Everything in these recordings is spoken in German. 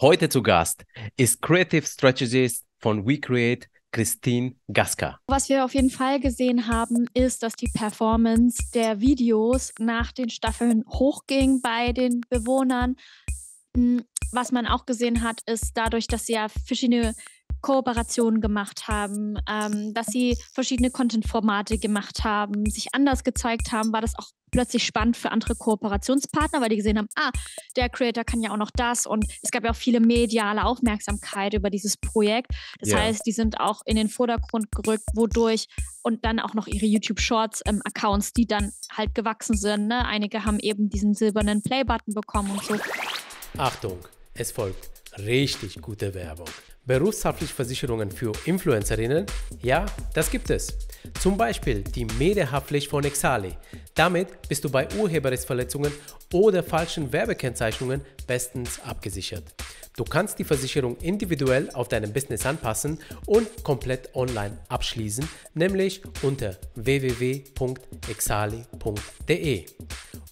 Heute zu Gast ist Creative Strategist von WeCreate, Christine Gaska. Was wir auf jeden Fall gesehen haben, ist, dass die Performance der Videos nach den Staffeln hochging bei den Bewohnern. Hm, was man auch gesehen hat, ist dadurch, dass sie ja verschiedene Kooperationen gemacht haben, ähm, dass sie verschiedene Content-Formate gemacht haben, sich anders gezeigt haben, war das auch plötzlich spannend für andere Kooperationspartner, weil die gesehen haben, ah, der Creator kann ja auch noch das und es gab ja auch viele mediale Aufmerksamkeit über dieses Projekt. Das yeah. heißt, die sind auch in den Vordergrund gerückt, wodurch und dann auch noch ihre YouTube Shorts ähm, Accounts, die dann halt gewachsen sind. Ne? Einige haben eben diesen silbernen Play-Button bekommen und so. Achtung, es folgt richtig gute Werbung. Berufshaftpflichtversicherungen für Influencerinnen? Ja, das gibt es. Zum Beispiel die Medehaftpflicht von Exali. Damit bist du bei Urheberrechtsverletzungen oder falschen Werbekennzeichnungen bestens abgesichert. Du kannst die Versicherung individuell auf deinem Business anpassen und komplett online abschließen, nämlich unter www.exali.de.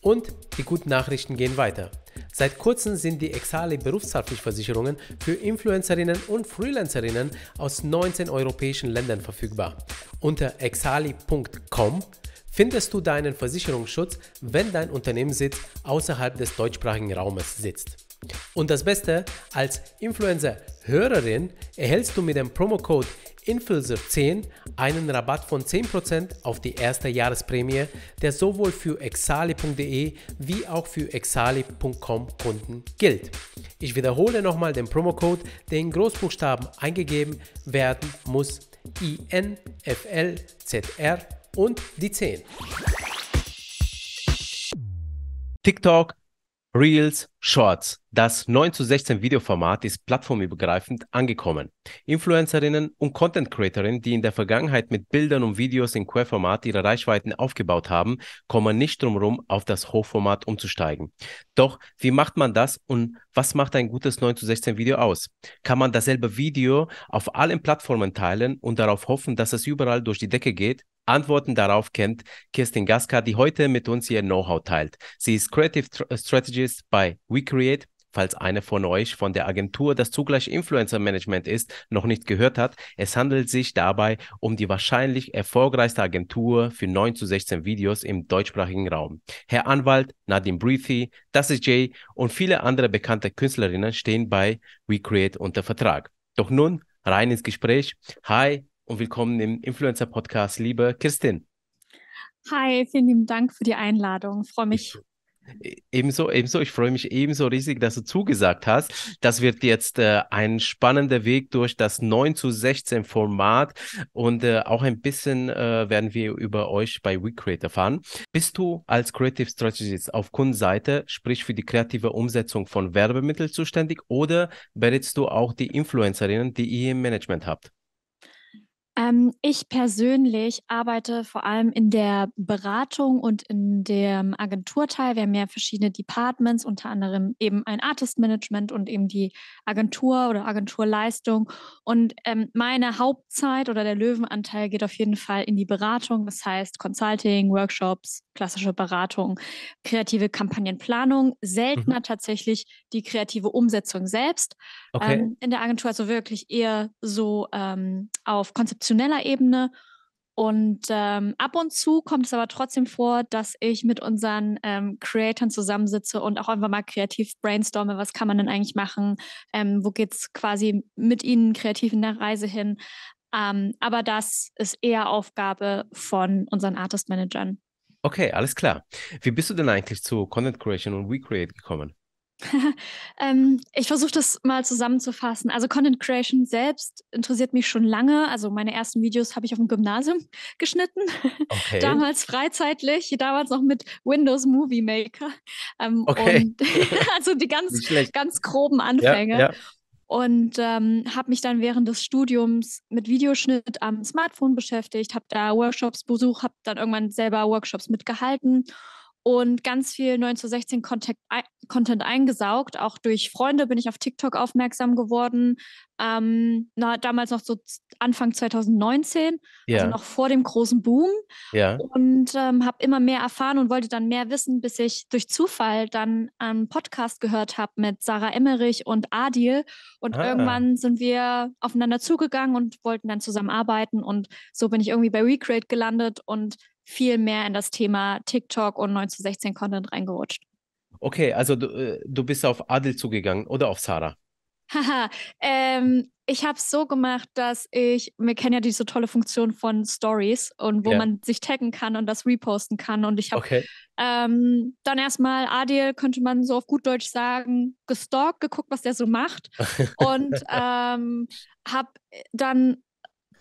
Und die guten Nachrichten gehen weiter. Seit kurzem sind die Exali Berufshaftpflichtversicherungen für Influencerinnen und Freelancerinnen aus 19 europäischen Ländern verfügbar. Unter exali.com findest du deinen Versicherungsschutz, wenn dein Unternehmenssitz außerhalb des deutschsprachigen Raumes sitzt. Und das Beste, als Influencer-Hörerin erhältst du mit dem Promocode inklusive 10 einen Rabatt von 10% auf die erste Jahresprämie, der sowohl für exali.de wie auch für exali.com Kunden gilt. Ich wiederhole nochmal den Promocode, der in Großbuchstaben eingegeben werden muss. INFLZR und die 10. TikTok Reels Shorts. Das 9 zu 16 Videoformat ist plattformübergreifend angekommen. Influencerinnen und Content Creatorinnen, die in der Vergangenheit mit Bildern und Videos in Querformat ihre Reichweiten aufgebaut haben, kommen nicht drum drumherum, auf das Hochformat umzusteigen. Doch wie macht man das und was macht ein gutes 9 zu 16 Video aus? Kann man dasselbe Video auf allen Plattformen teilen und darauf hoffen, dass es überall durch die Decke geht? Antworten darauf kennt Kirsten Gaska, die heute mit uns ihr Know-how teilt. Sie ist Creative äh, Strategist bei WeCreate. Falls einer von euch von der Agentur, das zugleich Influencer Management ist, noch nicht gehört hat, es handelt sich dabei um die wahrscheinlich erfolgreichste Agentur für 9 zu 16 Videos im deutschsprachigen Raum. Herr Anwalt, Nadine Breathy, Das ist Jay und viele andere bekannte Künstlerinnen stehen bei WeCreate unter Vertrag. Doch nun rein ins Gespräch. Hi, und willkommen im Influencer-Podcast, liebe Kirstin. Hi, vielen lieben Dank für die Einladung. freue mich. E, ebenso, ebenso. Ich freue mich ebenso riesig, dass du zugesagt hast. Das wird jetzt äh, ein spannender Weg durch das 9 zu 16 Format und äh, auch ein bisschen äh, werden wir über euch bei WeCreate erfahren. Bist du als Creative Strategist auf Kundenseite, sprich für die kreative Umsetzung von Werbemitteln zuständig oder berätst du auch die Influencerinnen, die ihr im Management habt? Ähm, ich persönlich arbeite vor allem in der Beratung und in dem Agenturteil. Wir haben ja verschiedene Departments, unter anderem eben ein Artist Management und eben die Agentur oder Agenturleistung. Und ähm, meine Hauptzeit oder der Löwenanteil geht auf jeden Fall in die Beratung, das heißt Consulting, Workshops, klassische Beratung. Kreative Kampagnenplanung, mhm. seltener mhm. tatsächlich die kreative Umsetzung selbst okay. ähm, in der Agentur, also wirklich eher so ähm, auf konzeptioneller Ebene. Und ähm, ab und zu kommt es aber trotzdem vor, dass ich mit unseren ähm, Creatoren zusammensitze und auch einfach mal kreativ brainstorme, was kann man denn eigentlich machen, ähm, wo geht es quasi mit ihnen kreativ in der Reise hin. Ähm, aber das ist eher Aufgabe von unseren Artist-Managern. Okay, alles klar. Wie bist du denn eigentlich zu Content Creation und WeCreate gekommen? ähm, ich versuche das mal zusammenzufassen. Also Content Creation selbst interessiert mich schon lange. Also meine ersten Videos habe ich auf dem Gymnasium geschnitten. Okay. damals freizeitlich, damals noch mit Windows Movie Maker. Ähm, okay. also die ganz, ganz groben Anfänge. Ja, ja und ähm, habe mich dann während des Studiums mit Videoschnitt am Smartphone beschäftigt, habe da Workshops besucht, habe dann irgendwann selber Workshops mitgehalten und ganz viel 9 zu 16 Content, Content eingesaugt. Auch durch Freunde bin ich auf TikTok aufmerksam geworden. Ähm, na, damals noch so Anfang 2019, also ja. also noch vor dem großen Boom. Ja. Und ähm, habe immer mehr erfahren und wollte dann mehr wissen, bis ich durch Zufall dann einen Podcast gehört habe mit Sarah Emmerich und Adil. Und ah. irgendwann sind wir aufeinander zugegangen und wollten dann zusammenarbeiten. Und so bin ich irgendwie bei Recreate gelandet und viel mehr in das Thema TikTok und 9 zu 16 Content reingerutscht. Okay, also du, äh, du bist auf Adel zugegangen oder auf Sarah? Haha, ähm, ich habe es so gemacht, dass ich, wir kennen ja diese tolle Funktion von Stories und wo ja. man sich taggen kann und das reposten kann. Und ich habe okay. ähm, dann erstmal Adil, könnte man so auf gut Deutsch sagen, gestalkt, geguckt, was der so macht. und ähm, habe dann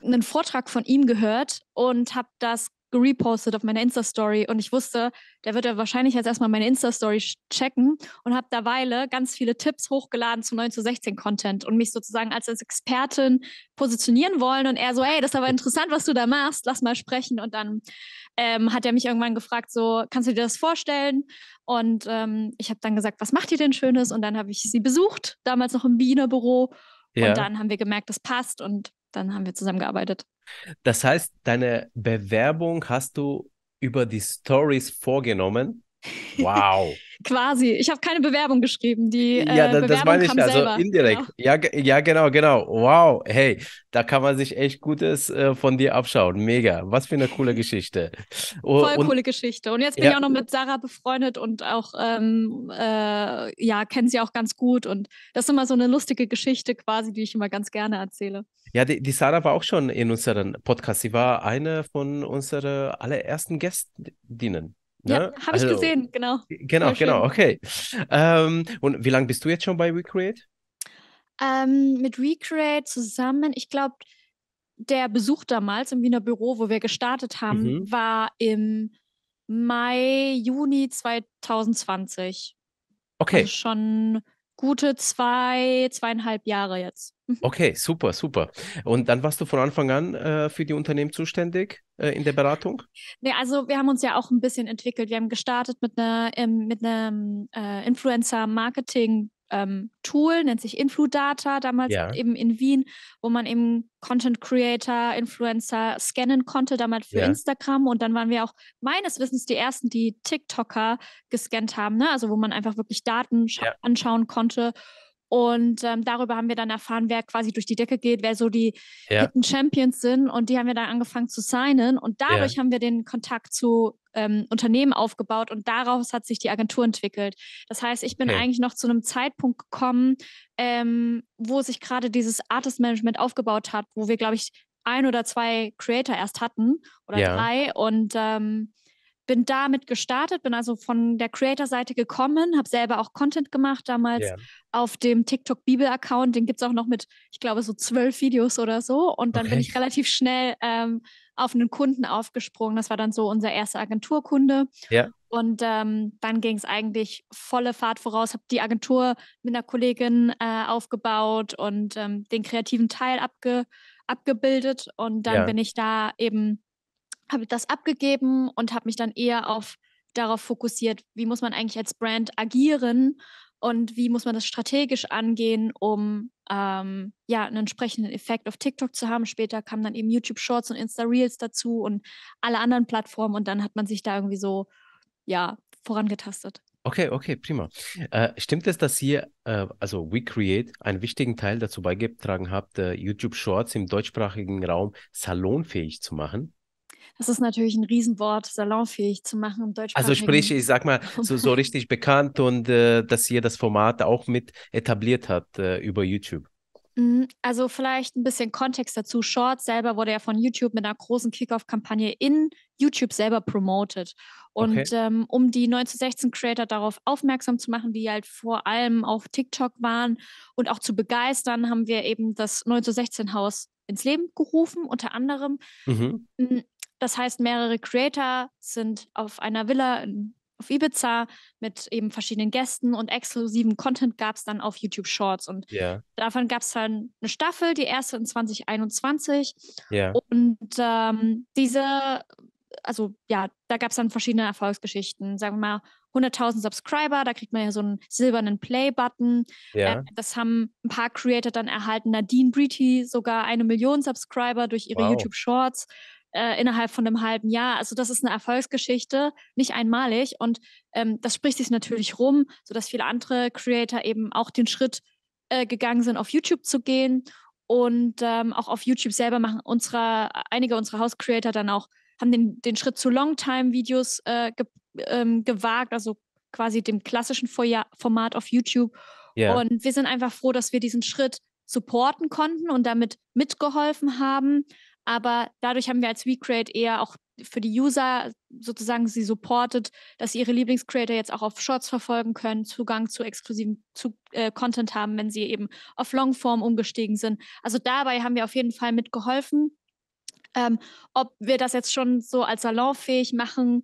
einen Vortrag von ihm gehört und habe das gerepostet auf meiner Insta-Story und ich wusste, der wird ja wahrscheinlich jetzt erstmal meine Insta-Story checken und habe derweile ganz viele Tipps hochgeladen zu 9 zu 16 Content und mich sozusagen als, als Expertin positionieren wollen und er so, hey, das ist aber interessant, was du da machst, lass mal sprechen und dann ähm, hat er mich irgendwann gefragt, so, kannst du dir das vorstellen? Und ähm, ich habe dann gesagt, was macht ihr denn Schönes? Und dann habe ich sie besucht, damals noch im Wiener Büro. Ja. Und dann haben wir gemerkt, das passt und dann haben wir zusammengearbeitet. Das heißt, deine Bewerbung hast du über die Stories vorgenommen Wow. Quasi. Ich habe keine Bewerbung geschrieben. Die ja, äh, da, Bewerbung das meine ich kam also selber. indirekt. Genau. Ja, ja, genau, genau. Wow. Hey, da kann man sich echt Gutes äh, von dir abschauen. Mega. Was für eine coole Geschichte. Oh, Voll und, coole Geschichte. Und jetzt bin ja. ich auch noch mit Sarah befreundet und auch ähm, äh, ja kennen sie auch ganz gut. Und das ist immer so eine lustige Geschichte quasi, die ich immer ganz gerne erzähle. Ja, die, die Sarah war auch schon in unserem Podcast. Sie war eine von unseren allerersten Gästinnen. Ja, habe also, ich gesehen, genau. Genau, genau, okay. Ähm, und wie lange bist du jetzt schon bei Recreate? Ähm, mit Recreate zusammen, ich glaube, der Besuch damals im Wiener Büro, wo wir gestartet haben, mhm. war im Mai, Juni 2020. Okay. Also schon gute zwei, zweieinhalb Jahre jetzt. Mhm. Okay, super, super. Und dann warst du von Anfang an äh, für die Unternehmen zuständig äh, in der Beratung? Nee, also wir haben uns ja auch ein bisschen entwickelt. Wir haben gestartet mit einer ähm, mit einem äh, Influencer Marketing ähm, Tool, nennt sich Infludata, damals ja. eben in Wien, wo man eben Content Creator, Influencer scannen konnte, damals für ja. Instagram. Und dann waren wir auch meines Wissens die ersten, die TikToker gescannt haben, ne? also wo man einfach wirklich Daten ja. anschauen konnte. Und ähm, darüber haben wir dann erfahren, wer quasi durch die Decke geht, wer so die ja. Hidden Champions sind. Und die haben wir dann angefangen zu signen. Und dadurch haben wir den Kontakt zu ähm, Unternehmen aufgebaut und daraus hat sich die Agentur entwickelt. Das heißt, ich bin okay. eigentlich noch zu einem Zeitpunkt gekommen, ähm, wo sich gerade dieses Artist Management aufgebaut hat, wo wir, glaube ich, ein oder zwei Creator erst hatten oder ja. drei und ähm, bin damit gestartet, bin also von der Creator-Seite gekommen, habe selber auch Content gemacht damals yeah. auf dem TikTok-Bibel-Account. Den gibt es auch noch mit, ich glaube, so zwölf Videos oder so. Und dann okay. bin ich relativ schnell ähm, auf einen Kunden aufgesprungen. Das war dann so unser erster Agenturkunde. Ja. Und ähm, dann ging es eigentlich volle Fahrt voraus. Habe die Agentur mit einer Kollegin äh, aufgebaut und ähm, den kreativen Teil abge abgebildet. Und dann ja. bin ich da eben, habe ich das abgegeben und habe mich dann eher auf darauf fokussiert, wie muss man eigentlich als Brand agieren und wie muss man das strategisch angehen, um ähm, ja einen entsprechenden Effekt auf TikTok zu haben. Später kamen dann eben YouTube Shorts und Insta Reels dazu und alle anderen Plattformen und dann hat man sich da irgendwie so ja vorangetastet. Okay, okay, prima. Äh, stimmt es, dass ihr, äh, also WeCreate, einen wichtigen Teil dazu beigetragen habt, äh, YouTube Shorts im deutschsprachigen Raum salonfähig zu machen? Das ist natürlich ein Riesenwort, salonfähig zu machen im Deutsch. Also sprich, ich sag mal, so, so richtig bekannt und äh, dass ihr das Format auch mit etabliert habt äh, über YouTube. Mhm, also vielleicht ein bisschen Kontext dazu. Short selber wurde ja von YouTube mit einer großen Kickoff-Kampagne in YouTube selber promoted. Und okay. ähm, um die 1916-Creator darauf aufmerksam zu machen, die halt vor allem auf TikTok waren und auch zu begeistern, haben wir eben das 1916-Haus ins Leben gerufen, unter anderem. Mhm. Das heißt, mehrere Creator sind auf einer Villa in, auf Ibiza mit eben verschiedenen Gästen und exklusiven Content gab es dann auf YouTube Shorts. Und yeah. davon gab es dann eine Staffel, die erste in 2021. Yeah. Und ähm, diese, also ja, da gab es dann verschiedene Erfolgsgeschichten. Sagen wir mal, 100.000 Subscriber, da kriegt man ja so einen silbernen Play-Button. Ja. Äh, das haben ein paar Creator dann erhalten. Nadine Breedy sogar eine Million Subscriber durch ihre wow. YouTube Shorts. Äh, innerhalb von einem halben Jahr. Also das ist eine Erfolgsgeschichte, nicht einmalig. Und ähm, das spricht sich natürlich rum, sodass viele andere Creator eben auch den Schritt äh, gegangen sind, auf YouTube zu gehen. Und ähm, auch auf YouTube selber machen unsere, einige unserer House-Creator dann auch, haben den, den Schritt zu Longtime-Videos äh, ge, ähm, gewagt, also quasi dem klassischen Format auf YouTube. Yeah. Und wir sind einfach froh, dass wir diesen Schritt supporten konnten und damit mitgeholfen haben aber dadurch haben wir als WeCreate eher auch für die User sozusagen sie supportet, dass sie ihre Lieblingscreator jetzt auch auf Shorts verfolgen können, Zugang zu exklusivem zu, äh, Content haben, wenn sie eben auf Longform umgestiegen sind. Also dabei haben wir auf jeden Fall mitgeholfen. Ähm, ob wir das jetzt schon so als salonfähig machen,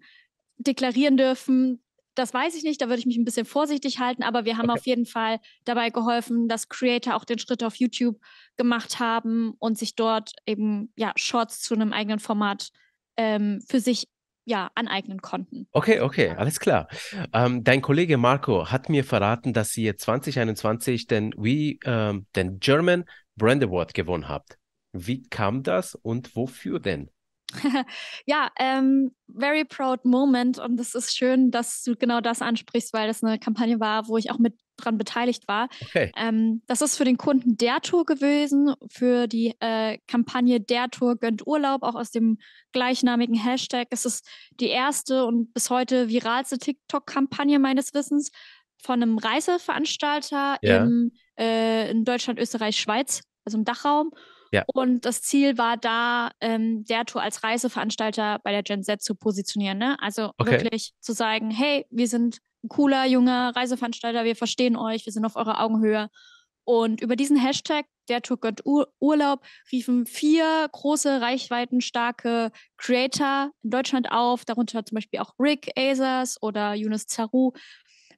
deklarieren dürfen, das weiß ich nicht, da würde ich mich ein bisschen vorsichtig halten, aber wir haben okay. auf jeden Fall dabei geholfen, dass Creator auch den Schritt auf YouTube gemacht haben und sich dort eben ja Shorts zu einem eigenen Format ähm, für sich ja, aneignen konnten. Okay, okay, alles klar. Ähm, dein Kollege Marco hat mir verraten, dass ihr 2021 den, We, ähm, den German Brand Award gewonnen habt. Wie kam das und wofür denn? ja, ähm, very proud moment und es ist schön, dass du genau das ansprichst, weil das eine Kampagne war, wo ich auch mit dran beteiligt war. Okay. Ähm, das ist für den Kunden der Tour gewesen, für die äh, Kampagne der Tour gönnt Urlaub, auch aus dem gleichnamigen Hashtag. Es ist die erste und bis heute viralste TikTok-Kampagne meines Wissens von einem Reiseveranstalter ja. im, äh, in Deutschland, Österreich, Schweiz, also im Dachraum. Ja. Und das Ziel war da, ähm, der Tour als Reiseveranstalter bei der Gen Z zu positionieren. Ne? Also okay. wirklich zu sagen, hey, wir sind ein cooler, junger Reiseveranstalter, wir verstehen euch, wir sind auf eurer Augenhöhe. Und über diesen Hashtag, der Tour gönnt Ur Urlaub, riefen vier große, reichweitenstarke Creator in Deutschland auf, darunter zum Beispiel auch Rick Azers oder Yunus Zaru.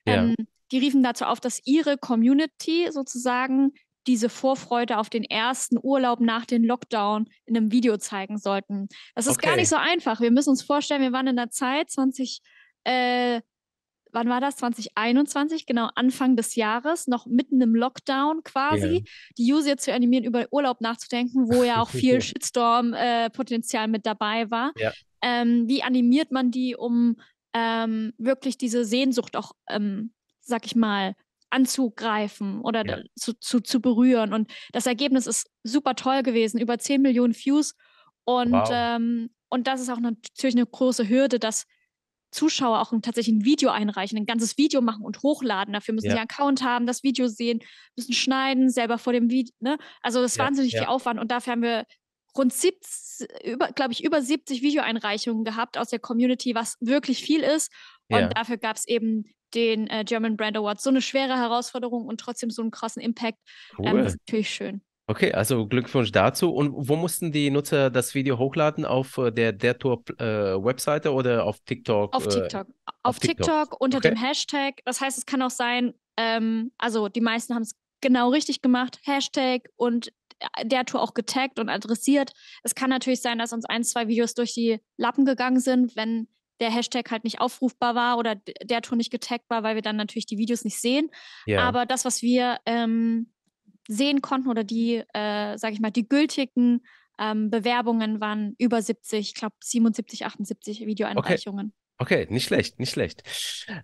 Ja. Ähm, die riefen dazu auf, dass ihre Community sozusagen diese Vorfreude auf den ersten Urlaub nach dem Lockdown in einem Video zeigen sollten. Das ist okay. gar nicht so einfach. Wir müssen uns vorstellen, wir waren in der Zeit 20, äh, wann war das? 2021, genau Anfang des Jahres, noch mitten im Lockdown quasi, yeah. die User zu animieren, über Urlaub nachzudenken, wo ja auch viel Shitstorm-Potenzial äh, mit dabei war. Yeah. Ähm, wie animiert man die, um ähm, wirklich diese Sehnsucht auch, ähm, sag ich mal, anzugreifen oder ja. zu, zu, zu, berühren. Und das Ergebnis ist super toll gewesen, über 10 Millionen Views. Und, wow. ähm, und das ist auch natürlich eine große Hürde, dass Zuschauer auch tatsächlich ein Video einreichen, ein ganzes Video machen und hochladen. Dafür müssen ja. sie einen Account haben, das Video sehen, müssen schneiden, selber vor dem Video. Ne? Also das ist ja, wahnsinnig ja. viel Aufwand. Und dafür haben wir rund 70, glaube ich, über 70 Videoeinreichungen gehabt aus der Community, was wirklich viel ist. Und dafür gab es eben den äh, German Brand Awards. So eine schwere Herausforderung und trotzdem so einen krassen Impact. Ähm, cool. Ähm, das ist natürlich schön. Okay, also Glückwunsch dazu. Und wo mussten die Nutzer das Video hochladen? Auf äh, der der Tour äh, Webseite oder auf TikTok? Auf äh, TikTok. Äh, auf, TikTok, TikTok unter okay. dem Hashtag. Das heißt, es kann auch sein, ähm, also die meisten haben es genau richtig gemacht, Hashtag und äh, der Tour auch getaggt und adressiert. Es kann natürlich sein, dass uns ein, zwei Videos durch die Lappen gegangen sind, wenn der Hashtag halt nicht aufrufbar war oder der Ton nicht getaggt war, weil wir dann natürlich die Videos nicht sehen. Ja. Aber das, was wir ähm, sehen konnten oder die, äh, sage ich mal, die gültigen ähm, Bewerbungen waren über 70, ich glaube 77, 78 Videoeinreichungen. Okay. Okay, nicht schlecht, nicht schlecht.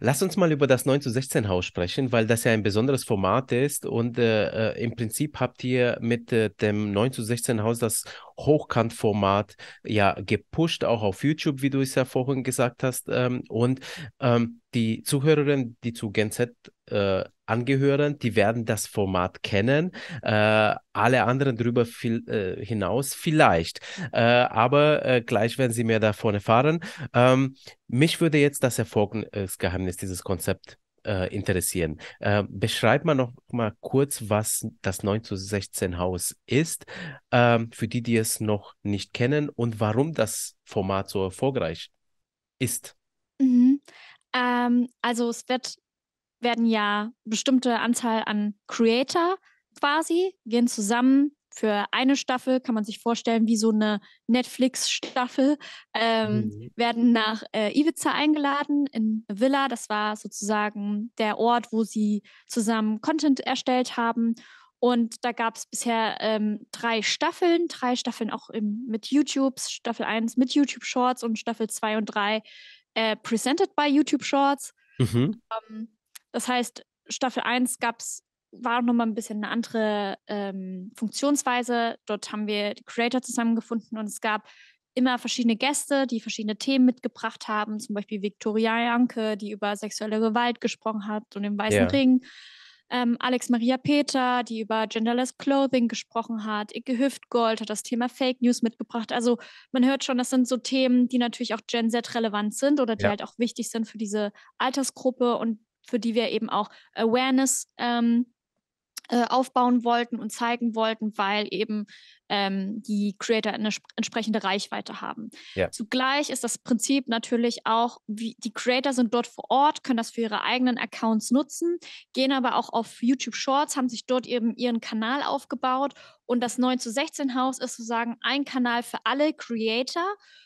Lass uns mal über das 9 zu 16 Haus sprechen, weil das ja ein besonderes Format ist und äh, äh im Prinzip habt ihr mit äh, dem 9 zu 16 Haus das Hochkant-Format ja gepusht, auch auf YouTube, wie du es ja vorhin gesagt hast. Ähm, und ähm, die Zuhörerinnen, die zu Gen Z äh, angehören, die werden das Format kennen, äh, alle anderen darüber viel, äh, hinaus vielleicht, äh, aber äh, gleich werden sie mehr davon erfahren. Ähm, mich würde jetzt das Erfolgsgeheimnis dieses Konzept äh, interessieren. Äh, beschreib mal noch mal kurz, was das 9 zu 16 Haus ist, ähm, für die, die es noch nicht kennen und warum das Format so erfolgreich ist. Mhm. Ähm, also es wird werden ja bestimmte Anzahl an Creator quasi, gehen zusammen. Für eine Staffel kann man sich vorstellen, wie so eine Netflix-Staffel, ähm, mhm. werden nach äh, Ibiza eingeladen in Villa. Das war sozusagen der Ort, wo sie zusammen Content erstellt haben. Und da gab es bisher ähm, drei Staffeln, drei Staffeln auch im, mit YouTube, Staffel 1 mit YouTube Shorts und Staffel 2 und 3 äh, presented by YouTube Shorts. Mhm. Ähm, das heißt, Staffel 1 gab's, war nochmal ein bisschen eine andere ähm, Funktionsweise. Dort haben wir die Creator zusammengefunden und es gab immer verschiedene Gäste, die verschiedene Themen mitgebracht haben, zum Beispiel Viktoria Janke, die über sexuelle Gewalt gesprochen hat und den Weißen yeah. Ring. Ähm, Alex Maria Peter, die über Genderless Clothing gesprochen hat. Icke Hüftgold hat das Thema Fake News mitgebracht. Also man hört schon, das sind so Themen, die natürlich auch Gen Z relevant sind oder die ja. halt auch wichtig sind für diese Altersgruppe und für die wir eben auch Awareness ähm, äh, aufbauen wollten und zeigen wollten, weil eben ähm, die Creator eine entsprechende Reichweite haben. Ja. Zugleich ist das Prinzip natürlich auch, wie, die Creator sind dort vor Ort, können das für ihre eigenen Accounts nutzen, gehen aber auch auf YouTube Shorts, haben sich dort eben ihren Kanal aufgebaut und das 9 zu 16 Haus ist sozusagen ein Kanal für alle Creator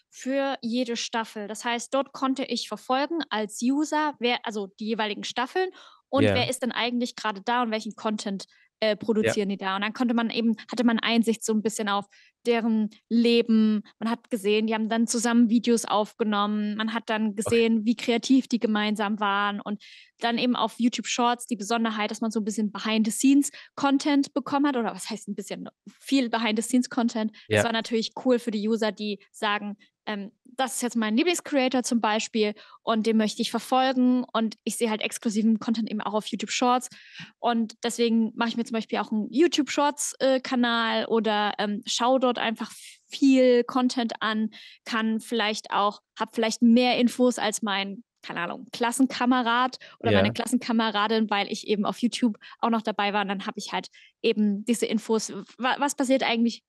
für jede Staffel. Das heißt, dort konnte ich verfolgen als User, wer, also die jeweiligen Staffeln und yeah. wer ist denn eigentlich gerade da und welchen Content äh, produzieren ja. die da. Und dann konnte man eben, hatte man Einsicht so ein bisschen auf deren Leben. Man hat gesehen, die haben dann zusammen Videos aufgenommen. Man hat dann gesehen, okay. wie kreativ die gemeinsam waren. Und dann eben auf YouTube Shorts die Besonderheit, dass man so ein bisschen Behind-the-Scenes-Content bekommen hat. Oder was heißt ein bisschen viel Behind-the-Scenes-Content? Ja. Das war natürlich cool für die User, die sagen, ähm, das ist jetzt mein Lieblingscreator zum Beispiel und den möchte ich verfolgen und ich sehe halt exklusiven Content eben auch auf YouTube Shorts und deswegen mache ich mir zum Beispiel auch einen YouTube Shorts äh, Kanal oder ähm, schaue dort einfach viel Content an, kann vielleicht auch, habe vielleicht mehr Infos als mein keine Ahnung, Klassenkamerad oder yeah. meine Klassenkameradin, weil ich eben auf YouTube auch noch dabei war. Und dann habe ich halt eben diese Infos, was passiert eigentlich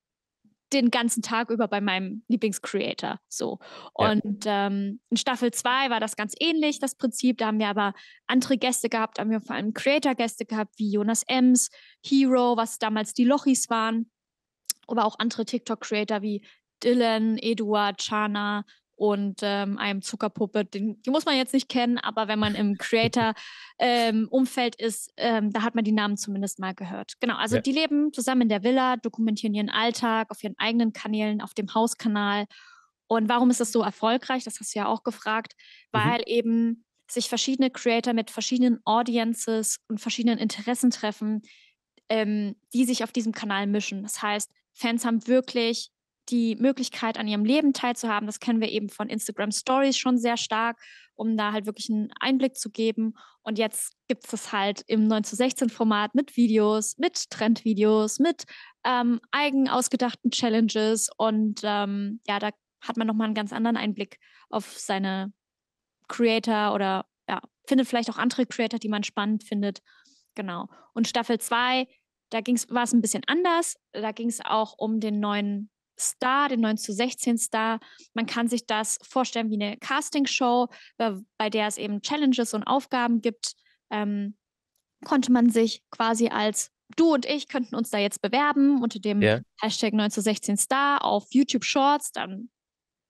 den ganzen Tag über bei meinem Lieblingscreator. So. Und ja. ähm, in Staffel 2 war das ganz ähnlich, das Prinzip. Da haben wir aber andere Gäste gehabt, haben wir vor allem Creator-Gäste gehabt, wie Jonas Ems, Hero, was damals die Lochis waren, aber auch andere TikTok-Creator wie Dylan, Eduard, Chana und ähm, einem Zuckerpuppe. Den, die muss man jetzt nicht kennen, aber wenn man im Creator-Umfeld ähm, ist, ähm, da hat man die Namen zumindest mal gehört. Genau, also ja. die leben zusammen in der Villa, dokumentieren ihren Alltag auf ihren eigenen Kanälen, auf dem Hauskanal. Und warum ist das so erfolgreich? Das hast du ja auch gefragt, mhm. weil mhm. eben sich verschiedene Creator mit verschiedenen Audiences und verschiedenen Interessen treffen, ähm, die sich auf diesem Kanal mischen. Das heißt, Fans haben wirklich die Möglichkeit, an ihrem Leben teilzuhaben. Das kennen wir eben von Instagram Stories schon sehr stark, um da halt wirklich einen Einblick zu geben. Und jetzt gibt es es halt im 9 zu 16 Format mit Videos, mit Trendvideos, mit ähm, eigen ausgedachten Challenges. Und ähm, ja, da hat man nochmal einen ganz anderen Einblick auf seine Creator oder ja, findet vielleicht auch andere Creator, die man spannend findet. Genau. Und Staffel 2 da war es ein bisschen anders. Da ging es auch um den neuen Star, den 9 zu 16 Star. Man kann sich das vorstellen wie eine Castingshow, bei der es eben Challenges und Aufgaben gibt. Ähm, konnte man sich quasi als du und ich könnten uns da jetzt bewerben unter dem yeah. Hashtag 9 zu 16 Star auf YouTube Shorts. Dann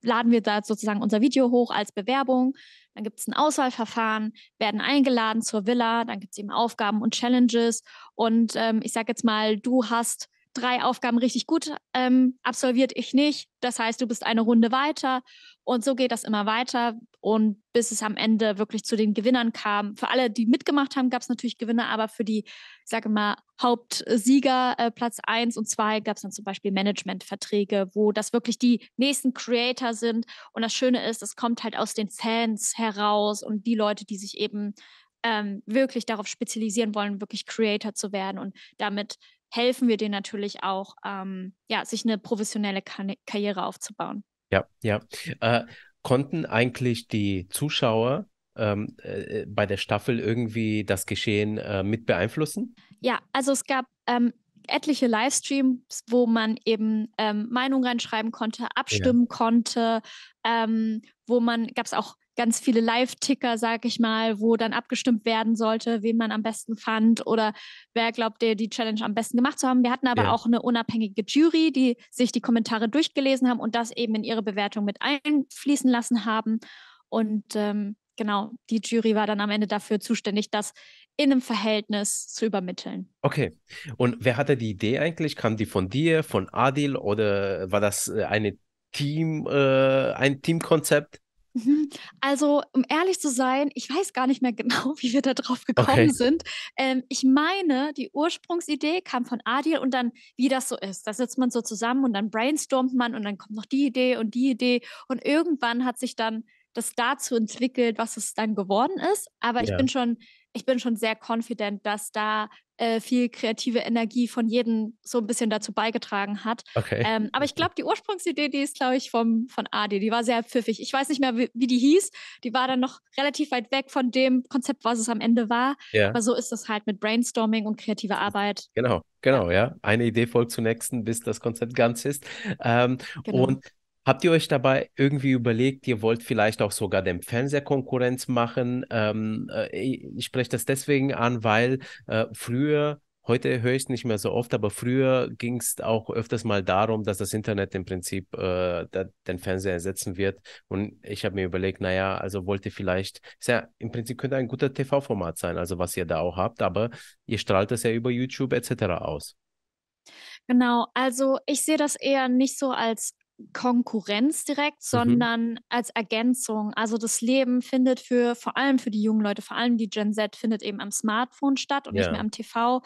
laden wir da sozusagen unser Video hoch als Bewerbung. Dann gibt es ein Auswahlverfahren, werden eingeladen zur Villa, dann gibt es eben Aufgaben und Challenges. Und ähm, ich sage jetzt mal, du hast drei Aufgaben richtig gut ähm, absolviert, ich nicht. Das heißt, du bist eine Runde weiter und so geht das immer weiter und bis es am Ende wirklich zu den Gewinnern kam. Für alle, die mitgemacht haben, gab es natürlich Gewinner, aber für die, ich sage mal, Hauptsieger äh, Platz 1 und 2 gab es dann zum Beispiel Managementverträge, wo das wirklich die nächsten Creator sind. Und das Schöne ist, es kommt halt aus den Fans heraus und die Leute, die sich eben ähm, wirklich darauf spezialisieren wollen, wirklich Creator zu werden und damit helfen wir denen natürlich auch, ähm, ja, sich eine professionelle Karriere aufzubauen. Ja, ja. Äh, konnten eigentlich die Zuschauer ähm, äh, bei der Staffel irgendwie das Geschehen äh, mit beeinflussen? Ja, also es gab ähm, etliche Livestreams, wo man eben ähm, Meinungen reinschreiben konnte, abstimmen ja. konnte, ähm, wo man gab es auch ganz viele Live-Ticker, sag ich mal, wo dann abgestimmt werden sollte, wen man am besten fand oder wer glaubt, der die Challenge am besten gemacht zu haben. Wir hatten aber ja. auch eine unabhängige Jury, die sich die Kommentare durchgelesen haben und das eben in ihre Bewertung mit einfließen lassen haben. Und ähm, genau, die Jury war dann am Ende dafür zuständig, das in einem Verhältnis zu übermitteln. Okay. Und wer hatte die Idee eigentlich? Kam die von dir, von Adil oder war das äh, eine Team, äh, ein Teamkonzept? Mhm. Also, um ehrlich zu sein, ich weiß gar nicht mehr genau, wie wir da drauf gekommen okay. sind. Ähm, ich meine, die Ursprungsidee kam von Adil und dann, wie das so ist. Da sitzt man so zusammen und dann brainstormt man und dann kommt noch die Idee und die Idee. Und irgendwann hat sich dann das dazu entwickelt, was es dann geworden ist. Aber ja. ich bin schon ich bin schon sehr confident, dass da äh, viel kreative Energie von jedem so ein bisschen dazu beigetragen hat. Okay. Ähm, aber ich glaube, die Ursprungsidee, die ist, glaube ich, vom, von Adi, die war sehr pfiffig. Ich weiß nicht mehr, wie, wie, die hieß. Die war dann noch relativ weit weg von dem Konzept, was es am Ende war. Ja. Aber so ist das halt mit Brainstorming und kreativer hm. Arbeit. Genau, genau, ja. Eine Idee folgt zur nächsten, bis das Konzept ganz ist. Ähm, genau. Und Habt ihr euch dabei irgendwie überlegt, ihr wollt vielleicht auch sogar dem Fernseher Konkurrenz machen? Ähm, äh, ich spreche das deswegen an, weil äh, früher Heute höre ich es nicht mehr so oft, aber früher ging es auch öfters mal darum, dass das Internet im Prinzip äh, den Fernseher ersetzen wird. Und ich habe mir überlegt, naja, also wollt ihr vielleicht, ist ja im Prinzip könnte ein guter TV-Format sein, also was ihr da auch habt, aber ihr strahlt das ja über YouTube etc. aus. Genau, also ich sehe das eher nicht so als Konkurrenz direkt, mhm. sondern mhm. als Ergänzung. Also das Leben findet für vor allem für die jungen Leute, vor allem die Gen Z findet eben am Smartphone statt und ja. nicht mehr am TV.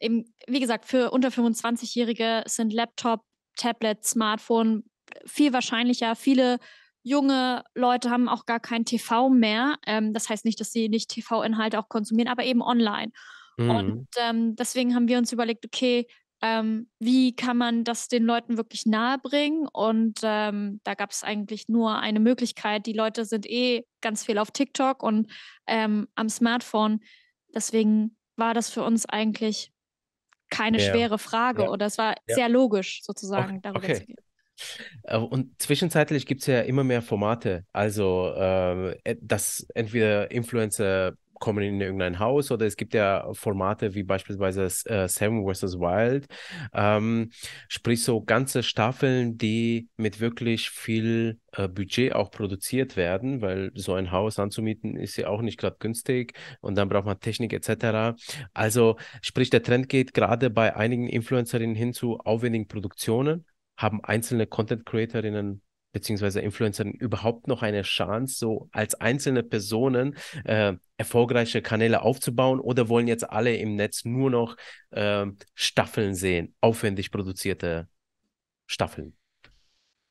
Eben, wie gesagt, für unter 25-Jährige sind Laptop, Tablet, Smartphone viel wahrscheinlicher. Viele junge Leute haben auch gar kein TV mehr. Ähm, das heißt nicht, dass sie nicht TV-Inhalte auch konsumieren, aber eben online. Mhm. Und ähm, deswegen haben wir uns überlegt, okay, ähm, wie kann man das den Leuten wirklich nahe bringen? Und ähm, da gab es eigentlich nur eine Möglichkeit. Die Leute sind eh ganz viel auf TikTok und ähm, am Smartphone. Deswegen war das für uns eigentlich keine ja. schwere Frage ja. oder es war ja. sehr logisch sozusagen okay. darüber okay. zu gehen. Äh, und zwischenzeitlich gibt es ja immer mehr Formate, also ähm, äh, dass entweder Influencer kommen in irgendein Haus oder es gibt ja Formate wie beispielsweise äh, Seven vs. Wild, ähm, sprich so ganze Staffeln, die mit wirklich viel äh, Budget auch produziert werden, weil so ein Haus anzumieten ist ja auch nicht gerade günstig und dann braucht man Technik etc. Also sprich, der Trend geht gerade bei einigen Influencerinnen hin zu aufwendigen Produktionen, haben einzelne Content-Creatorinnen beziehungsweise Influencern überhaupt noch eine Chance, so als einzelne Personen äh, erfolgreiche Kanäle aufzubauen oder wollen jetzt alle im Netz nur noch äh, Staffeln sehen, aufwendig produzierte Staffeln?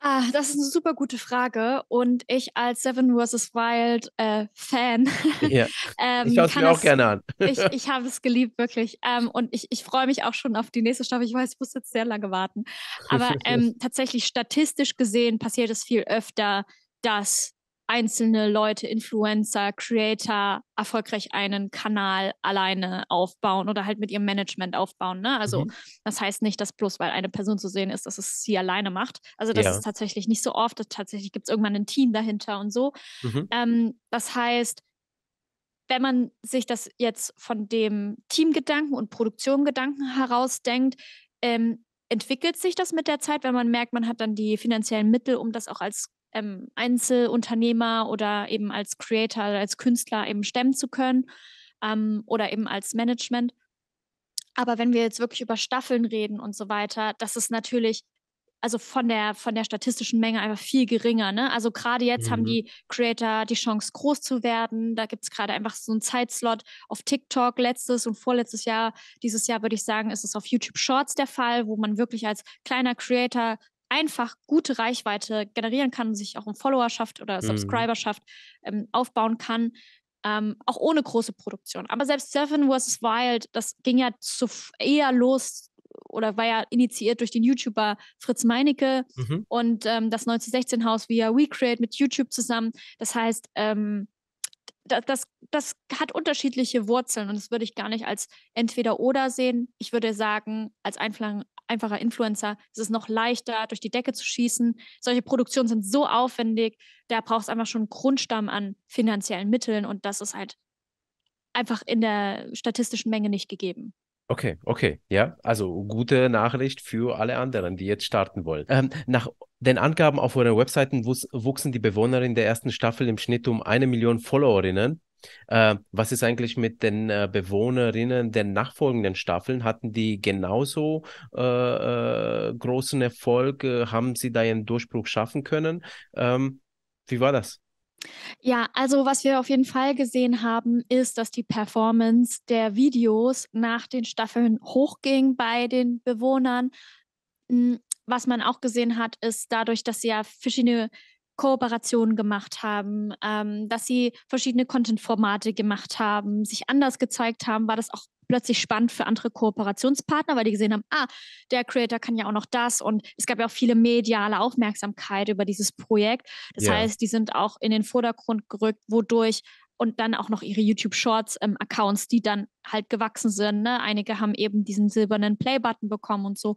Ah, das ist eine super gute Frage. Und ich als Seven vs. Wild äh, Fan. Ja. ähm, ich schaue es mir auch gerne an. ich ich habe es geliebt, wirklich. Ähm, und ich, ich freue mich auch schon auf die nächste Staffel. Ich weiß, ich muss jetzt sehr lange warten. Aber ähm, tatsächlich statistisch gesehen passiert es viel öfter, dass einzelne Leute, Influencer, Creator erfolgreich einen Kanal alleine aufbauen oder halt mit ihrem Management aufbauen. Ne? Also mhm. das heißt nicht, dass bloß weil eine Person zu sehen ist, dass es sie alleine macht. Also das ja. ist tatsächlich nicht so oft. Tatsächlich gibt es irgendwann ein Team dahinter und so. Mhm. Ähm, das heißt, wenn man sich das jetzt von dem Teamgedanken und Produktiongedanken herausdenkt, ähm, entwickelt sich das mit der Zeit, wenn man merkt, man hat dann die finanziellen Mittel, um das auch als ähm, Einzelunternehmer oder eben als Creator oder also als Künstler eben stemmen zu können ähm, oder eben als Management. Aber wenn wir jetzt wirklich über Staffeln reden und so weiter, das ist natürlich also von der von der statistischen Menge einfach viel geringer. Ne? Also gerade jetzt mhm. haben die Creator die Chance, groß zu werden. Da gibt es gerade einfach so einen Zeitslot auf TikTok letztes und vorletztes Jahr. Dieses Jahr würde ich sagen, ist es auf YouTube Shorts der Fall, wo man wirklich als kleiner Creator einfach gute Reichweite generieren kann sich auch eine Followerschaft oder mhm. Subscriberschaft ähm, aufbauen kann, ähm, auch ohne große Produktion. Aber selbst Seven vs. Wild, das ging ja zu, eher los oder war ja initiiert durch den YouTuber Fritz Meinecke mhm. und ähm, das 1916-Haus via WeCreate mit YouTube zusammen. Das heißt, ähm, das, das, das, hat unterschiedliche Wurzeln und das würde ich gar nicht als entweder oder sehen. Ich würde sagen, als Einflang, einfacher Influencer. Es ist noch leichter, durch die Decke zu schießen. Solche Produktionen sind so aufwendig, da braucht es einfach schon einen Grundstamm an finanziellen Mitteln und das ist halt einfach in der statistischen Menge nicht gegeben. Okay, okay, ja. Also gute Nachricht für alle anderen, die jetzt starten wollen. Ähm, nach den Angaben auf euren Webseiten wuchsen die Bewohnerinnen der ersten Staffel im Schnitt um eine Million Followerinnen. Äh, was ist eigentlich mit den äh, Bewohnerinnen der nachfolgenden Staffeln? Hatten die genauso äh, äh großen Erfolg? Äh, haben sie da ihren Durchbruch schaffen können? Ähm, wie war das? Ja, also was wir auf jeden Fall gesehen haben, ist, dass die Performance der Videos nach den Staffeln hochging bei den Bewohnern. Hm, was man auch gesehen hat, ist dadurch, dass sie ja verschiedene Kooperationen gemacht haben, ähm, dass sie verschiedene Content-Formate gemacht haben, sich anders gezeigt haben, war das auch plötzlich spannend für andere Kooperationspartner, weil die gesehen haben, ah, der Creator kann ja auch noch das. Und es gab ja auch viele mediale Aufmerksamkeit über dieses Projekt. Das yeah. heißt, die sind auch in den Vordergrund gerückt, wodurch und dann auch noch ihre YouTube Shorts ähm, Accounts, die dann halt gewachsen sind. Ne? Einige haben eben diesen silbernen Play-Button bekommen und so.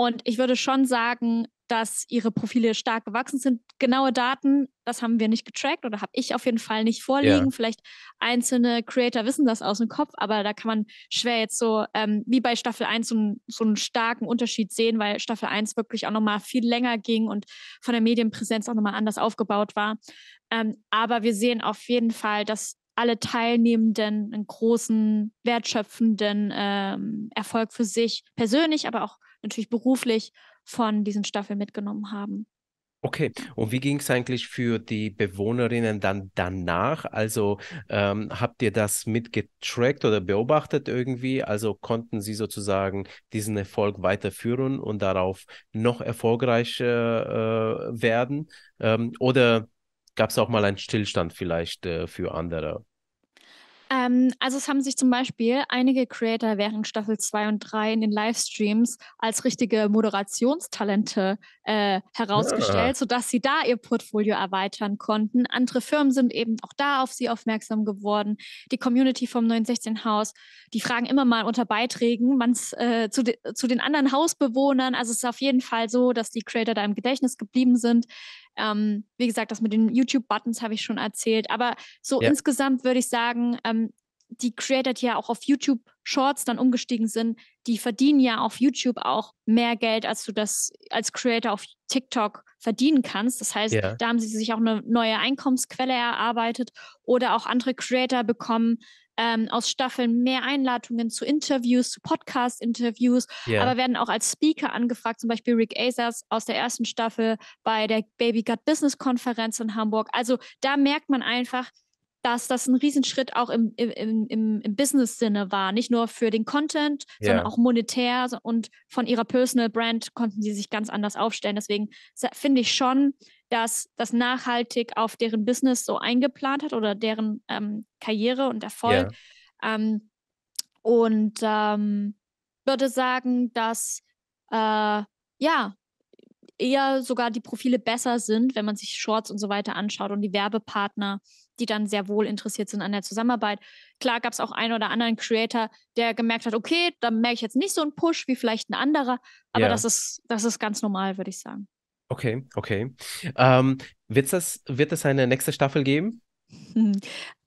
Und ich würde schon sagen, dass ihre Profile stark gewachsen sind. Genaue Daten, das haben wir nicht getrackt oder habe ich auf jeden Fall nicht vorliegen. Ja. Vielleicht einzelne Creator wissen das aus dem Kopf, aber da kann man schwer jetzt so ähm, wie bei Staffel 1 so, so, einen starken Unterschied sehen, weil Staffel 1 wirklich auch nochmal viel länger ging und von der Medienpräsenz auch nochmal anders aufgebaut war. Ähm, aber wir sehen auf jeden Fall, dass alle Teilnehmenden einen großen, wertschöpfenden ähm, Erfolg für sich persönlich, aber auch natürlich beruflich von diesen Staffeln mitgenommen haben. Okay, und wie ging es eigentlich für die Bewohnerinnen dann danach? Also ähm, habt ihr das mitgetrackt oder beobachtet irgendwie? Also konnten sie sozusagen diesen Erfolg weiterführen und darauf noch erfolgreicher äh, werden? Ähm, oder gab es auch mal einen Stillstand vielleicht äh, für andere? Ähm, also es haben sich zum Beispiel einige Creator während Staffel 2 und 3 in den Livestreams als richtige Moderationstalente äh, herausgestellt, ja. Ah. sodass sie da ihr Portfolio erweitern konnten. Andere Firmen sind eben auch da auf sie aufmerksam geworden. Die Community vom 916 Haus, die fragen immer mal unter Beiträgen man's, äh, zu, de zu den anderen Hausbewohnern. Also es ist auf jeden Fall so, dass die Creator da im Gedächtnis geblieben sind. Ähm, wie gesagt, das mit den YouTube-Buttons habe ich schon erzählt. Aber so ja. insgesamt würde ich sagen, ähm, die Creator, die ja auch auf YouTube Shorts dann umgestiegen sind, die verdienen ja auf YouTube auch mehr Geld, als du das als Creator auf TikTok verdienen kannst. Das heißt, ja. da haben sie sich auch eine neue Einkommensquelle erarbeitet oder auch andere Creator bekommen ähm, aus Staffeln mehr Einladungen zu Interviews, zu Podcast-Interviews, yeah. aber werden auch als Speaker angefragt, zum Beispiel Rick Azers aus der ersten Staffel bei der Baby Gut Business Konferenz in Hamburg. Also da merkt man einfach, dass das ein Riesenschritt auch im, im, im, im Business-Sinne war. Nicht nur für den Content, yeah. sondern auch monetär und von ihrer Personal Brand konnten sie sich ganz anders aufstellen. Deswegen finde ich schon, dass das nachhaltig auf deren Business so eingeplant hat oder deren ähm, Karriere und Erfolg. Yeah. Ähm, und ähm, würde sagen, dass äh, ja eher sogar die Profile besser sind, wenn man sich Shorts und so weiter anschaut und die Werbepartner, die dann sehr wohl interessiert sind an der Zusammenarbeit. Klar gab es auch einen oder anderen Creator, der gemerkt hat, okay, da merke ich jetzt nicht so einen Push wie vielleicht ein anderer, aber yeah. das, ist, das ist ganz normal, würde ich sagen. Okay, okay. Ähm, wird's das, wird es eine nächste Staffel geben? Hm.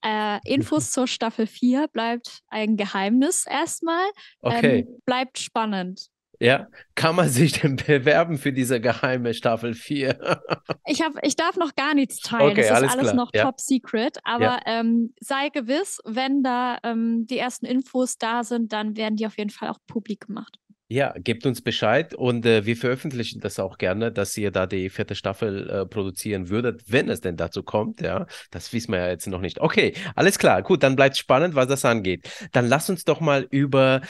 Äh, Infos zur Staffel 4 bleibt ein Geheimnis erstmal. Okay. Ähm, bleibt spannend. Ja, kann man sich denn bewerben für diese geheime Staffel 4? ich, hab, ich darf noch gar nichts teilen. Okay, das ist alles, alles noch ja. top secret. Aber ja. ähm, sei gewiss, wenn da ähm, die ersten Infos da sind, dann werden die auf jeden Fall auch publik gemacht. Ja, gebt uns Bescheid und äh, wir veröffentlichen das auch gerne, dass ihr da die vierte Staffel äh, produzieren würdet, wenn es denn dazu kommt. Ja, das wissen wir ja jetzt noch nicht. Okay, alles klar. Gut, dann bleibt spannend, was das angeht. Dann lass uns doch mal über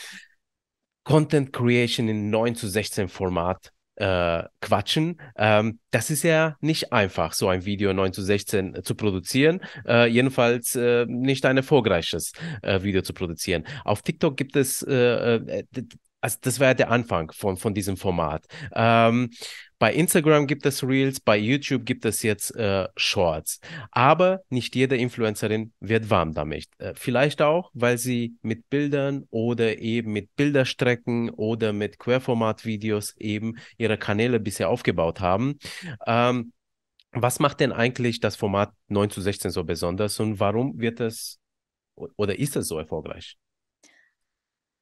Content Creation in 9 zu 16 Format äh, quatschen. Ähm, das ist ja nicht einfach, so ein Video 9 zu 16 äh, zu produzieren. Äh, jedenfalls äh, nicht ein erfolgreiches äh, Video zu produzieren. Auf TikTok gibt es äh, also das war ja der Anfang von, von diesem Format. Ähm, bei Instagram gibt es Reels, bei YouTube gibt es jetzt äh, Shorts. Aber nicht jede Influencerin wird warm damit. Äh, vielleicht auch, weil sie mit Bildern oder eben mit Bilderstrecken oder mit Querformat-Videos eben ihre Kanäle bisher aufgebaut haben. Ähm, was macht denn eigentlich das Format 9 zu 16 so besonders und warum wird es oder ist es so erfolgreich?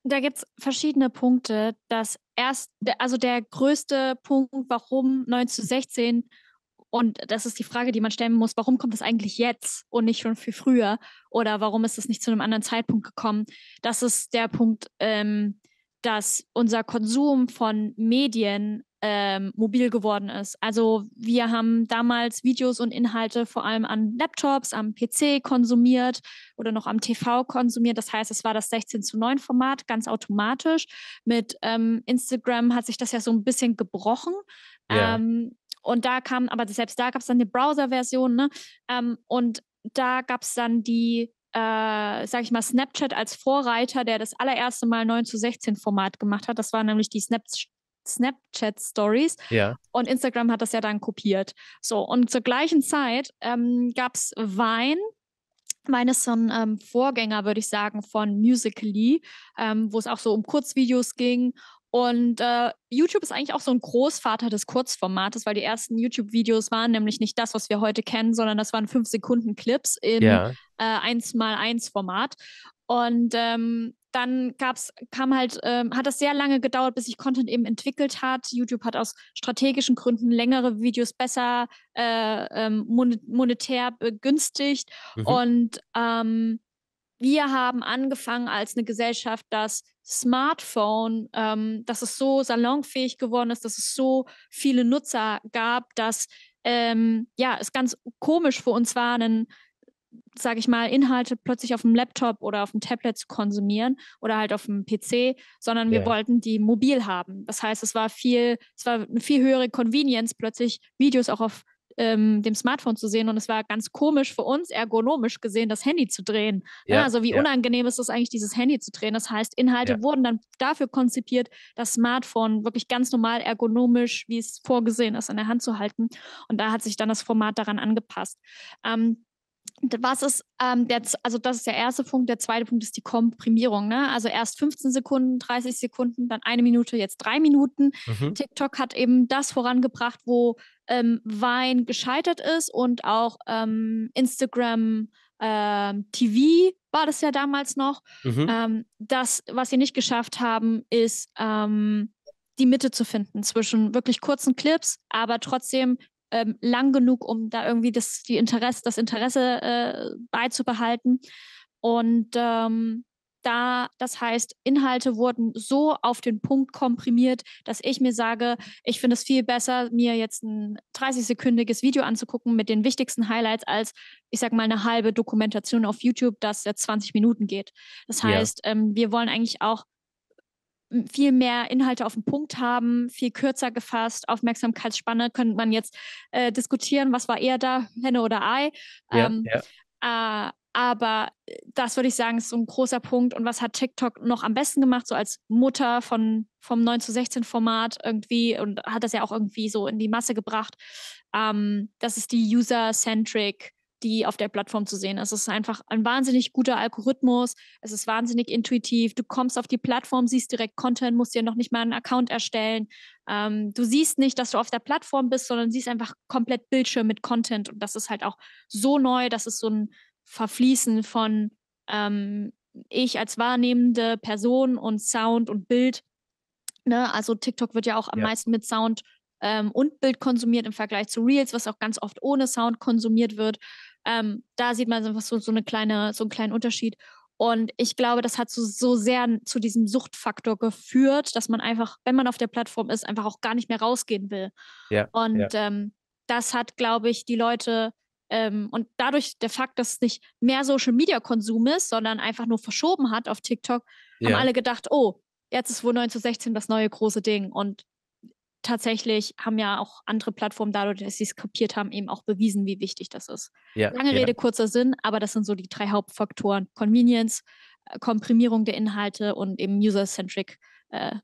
Da gibt es verschiedene Punkte. Das erste, also der größte Punkt, warum 9 zu 16, und das ist die Frage, die man stellen muss, warum kommt das eigentlich jetzt und nicht schon viel früher? Oder warum ist es nicht zu einem anderen Zeitpunkt gekommen? Das ist der Punkt, ähm, dass unser Konsum von Medien ähm, mobil geworden ist. Also wir haben damals Videos und Inhalte vor allem an Laptops, am PC konsumiert oder noch am TV konsumiert. Das heißt, es war das 16 zu 9 Format ganz automatisch. Mit ähm, Instagram hat sich das ja so ein bisschen gebrochen. Yeah. Ähm, und da kam, aber selbst da gab es dann eine Browser-Version. Ne? Ähm, und da gab es dann die äh, sag ich mal, Snapchat als Vorreiter, der das allererste Mal 9 zu 16 Format gemacht hat. Das war nämlich die Snap Snapchat Stories. Ja. Und Instagram hat das ja dann kopiert. So, und zur gleichen Zeit ähm, gab es Wein. Meines so ein ähm, Vorgänger, würde ich sagen, von Musically, ähm, wo es auch so um Kurzvideos ging und äh, YouTube ist eigentlich auch so ein Großvater des Kurzformates, weil die ersten YouTube-Videos waren nämlich nicht das, was wir heute kennen, sondern das waren 5 Sekunden Clips im äh, 1x1-Format. Und ähm, dann gab's, kam halt, ähm, hat das sehr lange gedauert, bis sich Content eben entwickelt hat. YouTube hat aus strategischen Gründen längere Videos besser äh, ähm, monetär begünstigt. Mhm. Und ähm, wir haben angefangen als eine Gesellschaft, das Smartphone, ähm, dass es so salonfähig geworden ist, dass es so viele Nutzer gab, dass ähm, ja, es ganz komisch für uns war, einen sage ich mal, Inhalte plötzlich auf dem Laptop oder auf dem Tablet zu konsumieren oder halt auf dem PC, sondern wir yeah. wollten die mobil haben. Das heißt, es war viel, es war eine viel höhere Convenience, plötzlich Videos auch auf ähm, dem Smartphone zu sehen. Und es war ganz komisch für uns, ergonomisch gesehen, das Handy zu drehen. Ja, ne? ja, also wie ja. unangenehm ist es eigentlich, dieses Handy zu drehen. Das heißt, Inhalte wurden dann dafür konzipiert, das Smartphone wirklich ganz normal ergonomisch, wie es vorgesehen ist, in der Hand zu halten. Und da hat sich dann das Format daran angepasst. Ähm, was ist ähm, der, also das ist der erste Punkt. Der zweite Punkt ist die Komprimierung. Ne? Also erst 15 Sekunden, 30 Sekunden, dann eine Minute, jetzt drei Minuten. Mhm. TikTok hat eben das vorangebracht, wo ähm, Wein gescheitert ist und auch ähm, Instagram ähm, TV war das ja damals noch. Mhm. Ähm, das, was sie nicht geschafft haben, ist ähm, die Mitte zu finden zwischen wirklich kurzen Clips, aber trotzdem ähm, lang genug, um da irgendwie das, die Interesse, das Interesse äh, beizubehalten. Und ähm, da, das heißt, Inhalte wurden so auf den Punkt komprimiert, dass ich mir sage, ich finde es viel besser, mir jetzt ein 30-sekündiges Video anzugucken mit den wichtigsten Highlights, als ich sage mal eine halbe Dokumentation auf YouTube, das jetzt 20 Minuten geht. Das heißt, ja. ähm, wir wollen eigentlich auch viel mehr Inhalte auf den Punkt haben, viel kürzer gefasst, Aufmerksamkeitsspanne könnte man jetzt äh, diskutieren, was war eher da, Henne oder Ei. Ähm, ja, ja. Äh, aber äh, das würde ich sagen, ist so ein großer Punkt. Und was hat TikTok noch am besten gemacht, so als Mutter von, vom 9 zu 16 Format irgendwie und hat das ja auch irgendwie so in die Masse gebracht? Ähm, das ist die User-Centric die auf der Plattform zu sehen ist. Es ist einfach ein wahnsinnig guter Algorithmus. Es ist wahnsinnig intuitiv. Du kommst auf die Plattform, siehst direkt Content, musst dir noch nicht mal einen Account erstellen. Ähm, du siehst nicht, dass du auf der Plattform bist, sondern siehst einfach komplett Bildschirm mit Content. Und das ist halt auch so neu, dass es so ein Verfließen von ähm, ich als wahrnehmende Person und Sound und Bild. Ne? Also TikTok wird ja auch am ja. meisten mit Sound ähm, und Bild konsumiert im Vergleich zu Reels, was auch ganz oft ohne Sound konsumiert wird. Ähm, da sieht man so, so, eine kleine, so einen kleinen Unterschied. Und ich glaube, das hat so, so sehr zu diesem Suchtfaktor geführt, dass man einfach, wenn man auf der Plattform ist, einfach auch gar nicht mehr rausgehen will. Ja, und ja. Ähm, das hat, glaube ich, die Leute ähm, und dadurch der Fakt, dass es nicht mehr Social Media Konsum ist, sondern einfach nur verschoben hat auf TikTok, ja. haben alle gedacht, oh, jetzt ist wohl 9 zu 16 das neue große Ding und tatsächlich haben ja auch andere Plattformen dadurch, dass sie es kopiert haben, eben auch bewiesen, wie wichtig das ist. Ja, Lange ja. Rede, kurzer Sinn, aber das sind so die drei Hauptfaktoren. Convenience, äh, Komprimierung der Inhalte und eben user-centric äh,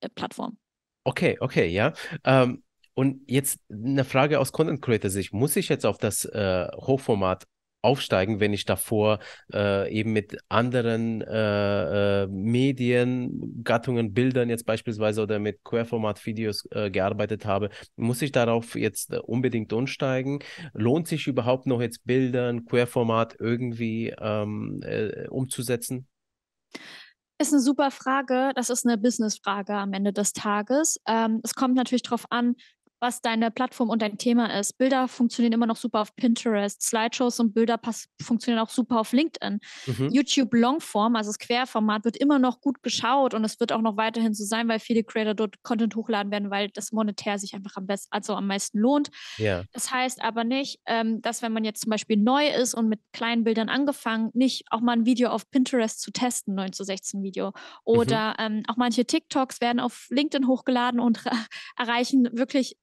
äh, Plattform. Okay, okay, ja. Ähm, und jetzt eine Frage aus Content Creator Sicht. Muss ich jetzt auf das äh, Hochformat aufsteigen, wenn ich davor äh, eben mit anderen äh, äh, Medien, Gattungen, Bildern jetzt beispielsweise oder mit Querformat-Videos äh, gearbeitet habe, muss ich darauf jetzt unbedingt umsteigen? Lohnt sich überhaupt noch jetzt Bildern, Querformat irgendwie ähm, äh, umzusetzen? ist eine super Frage. Das ist eine Business-Frage am Ende des Tages. Ähm, es kommt natürlich darauf an, was deine Plattform und dein Thema ist. Bilder funktionieren immer noch super auf Pinterest, Slideshows und Bilder funktionieren auch super auf LinkedIn. Mhm. YouTube Longform, also das Querformat, wird immer noch gut geschaut und es wird auch noch weiterhin so sein, weil viele Creator dort Content hochladen werden, weil das monetär sich einfach am besten, also am meisten lohnt. Yeah. Das heißt aber nicht, ähm, dass wenn man jetzt zum Beispiel neu ist und mit kleinen Bildern angefangen, nicht auch mal ein Video auf Pinterest zu testen, 9 zu 16 Video. Mhm. Oder mhm. ähm, auch manche TikToks werden auf LinkedIn hochgeladen und erreichen wirklich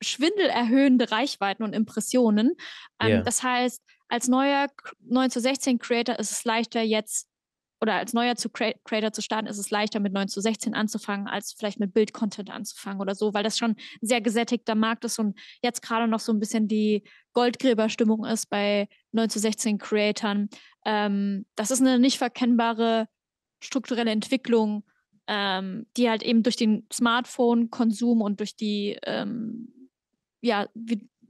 schwindelerhöhende Reichweiten und Impressionen. Ähm, yeah. Das heißt, als neuer 9 zu 16 Creator ist es leichter jetzt oder als neuer zu Creator zu starten, ist es leichter mit 9 zu 16 anzufangen, als vielleicht mit Bild-Content anzufangen oder so, weil das schon ein sehr gesättigter Markt ist und jetzt gerade noch so ein bisschen die Goldgräberstimmung ist bei 9 zu 16 Creatoren. Ähm, das ist eine nicht verkennbare strukturelle Entwicklung, ähm, die halt eben durch den Smartphone-Konsum und durch die ähm, ja,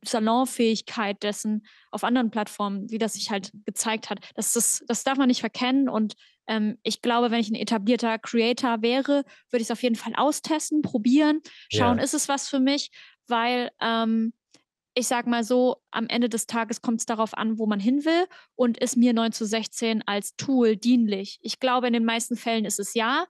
Salonfähigkeit dessen auf anderen Plattformen, wie das sich halt gezeigt hat, das, das, das darf man nicht verkennen. Und ähm, ich glaube, wenn ich ein etablierter Creator wäre, würde ich es auf jeden Fall austesten, probieren, schauen, ja. ist es was für mich, weil ähm, ich sage mal so, am Ende des Tages kommt es darauf an, wo man hin will und ist mir 9 zu 16 als Tool dienlich. Ich glaube, in den meisten Fällen ist es ja,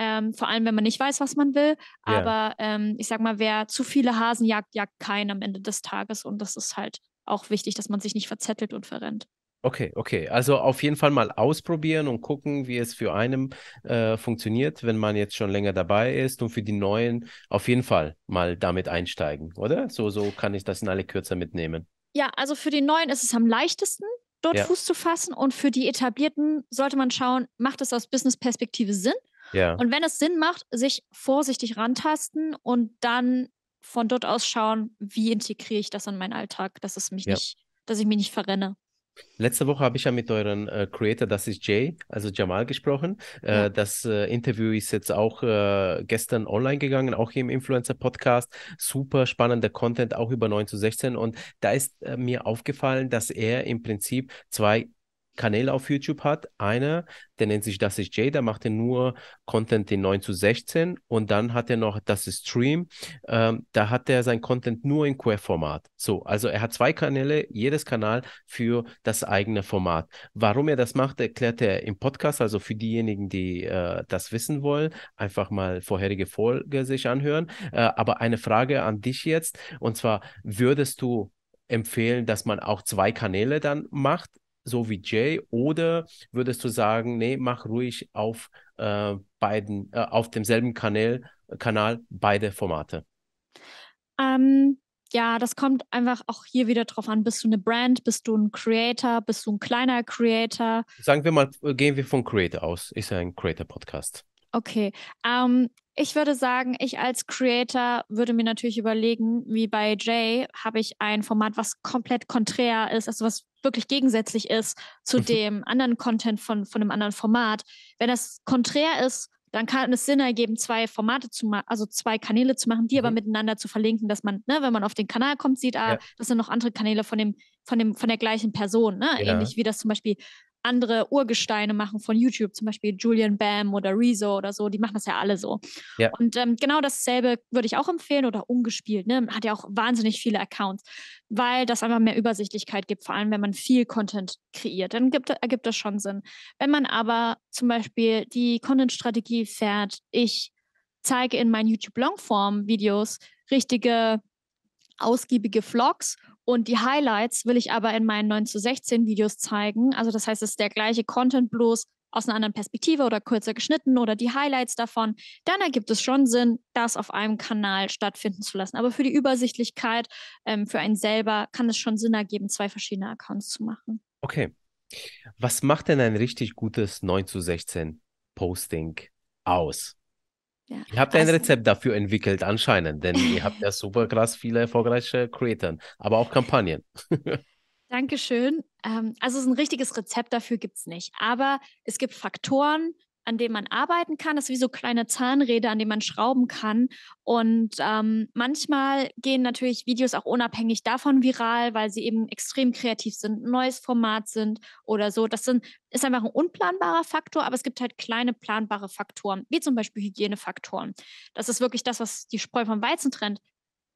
ähm, vor allem, wenn man nicht weiß, was man will. Aber yeah. ähm, ich sag mal, wer zu viele Hasen jagt, jagt keinen am Ende des Tages. Und das ist halt auch wichtig, dass man sich nicht verzettelt und verrennt. Okay, okay. Also auf jeden Fall mal ausprobieren und gucken, wie es für einen äh, funktioniert, wenn man jetzt schon länger dabei ist und für die Neuen auf jeden Fall mal damit einsteigen, oder? So, so kann ich das in alle Kürze mitnehmen. Ja, also für die Neuen ist es am leichtesten, dort ja. Fuß zu fassen und für die Etablierten sollte man schauen, macht es aus Business-Perspektive Sinn? Ja. Und wenn es Sinn macht, sich vorsichtig rantasten und dann von dort aus schauen, wie integriere ich das in meinen Alltag, dass es mich ja. nicht, dass ich mich nicht verrenne. Letzte Woche habe ich ja mit euren äh, Creator, das ist Jay, also Jamal, gesprochen. Äh, ja. Das äh, Interview ist jetzt auch äh, gestern online gegangen, auch hier im Influencer-Podcast. Super spannender Content, auch über 9 zu 16. Und da ist äh, mir aufgefallen, dass er im Prinzip zwei Kanäle auf YouTube hat. Einer, der nennt sich Das ist Jay, der macht er nur Content in 9 zu 16 und dann hat er noch Das ist Stream, ähm, da hat er sein Content nur in Quer-Format. So, also er hat zwei Kanäle, jedes Kanal für das eigene Format. Warum er das macht, erklärt er im Podcast, also für diejenigen, die äh, das wissen wollen, einfach mal vorherige Folge sich anhören. Äh, aber eine Frage an dich jetzt, und zwar, würdest du empfehlen, dass man auch zwei Kanäle dann macht so wie Jay? Oder würdest du sagen, nee, mach ruhig auf äh, beiden, äh, auf demselben Kanal, Kanal beide Formate? Ähm, ja, das kommt einfach auch hier wieder drauf an. Bist du eine Brand? Bist du ein Creator? Bist du ein kleiner Creator? Sagen wir mal, gehen wir von Creator aus. Ist ja ein Creator-Podcast. Okay. Ähm, ich würde sagen, ich als Creator würde mir natürlich überlegen, wie bei Jay habe ich ein Format, was komplett konträr ist, also was wirklich gegensätzlich ist zu mhm. dem anderen Content von, von einem anderen Format. Wenn das konträr ist, dann kann es Sinn ergeben, zwei Formate zu machen, also zwei Kanäle zu machen, die mhm. aber miteinander zu verlinken, dass man, ne, wenn man auf den Kanal kommt, sieht, ah, ja. das sind noch andere Kanäle von dem, von dem, von der gleichen Person, ne? Ja. Ähnlich wie das zum Beispiel andere Urgesteine machen von YouTube, zum Beispiel Julian Bam oder Rezo oder so, die machen das ja alle so. Ja. Und ähm, genau dasselbe würde ich auch empfehlen oder ungespielt, ne? hat ja auch wahnsinnig viele Accounts, weil das einfach mehr Übersichtlichkeit gibt, vor allem wenn man viel Content kreiert, dann gibt, ergibt das schon Sinn. Wenn man aber zum Beispiel die Content-Strategie fährt, ich zeige in meinen YouTube-Longform-Videos richtige ausgiebige Vlogs und die Highlights will ich aber in meinen 9 zu 16 Videos zeigen. Also das heißt, es ist der gleiche Content, bloß aus einer anderen Perspektive oder kürzer geschnitten oder die Highlights davon, dann ergibt es schon Sinn, das auf einem Kanal stattfinden zu lassen. Aber für die Übersichtlichkeit, ähm, für einen selber, kann es schon Sinn ergeben, zwei verschiedene Accounts zu machen. Okay. Was macht denn ein richtig gutes 9 zu 16 Posting aus? Ja. Ihr habt also, ein Rezept dafür entwickelt, anscheinend, denn ihr habt ja super krass viele erfolgreiche Creator, aber auch Kampagnen. Dankeschön. Ähm, also ein richtiges Rezept dafür gibt es nicht, aber es gibt Faktoren, an dem man arbeiten kann. Das ist wie so kleine Zahnräder, an denen man schrauben kann. Und ähm, manchmal gehen natürlich Videos auch unabhängig davon viral, weil sie eben extrem kreativ sind, ein neues Format sind oder so. Das sind, ist einfach ein unplanbarer Faktor, aber es gibt halt kleine planbare Faktoren, wie zum Beispiel Hygienefaktoren. Das ist wirklich das, was die Spreu vom Weizen trennt.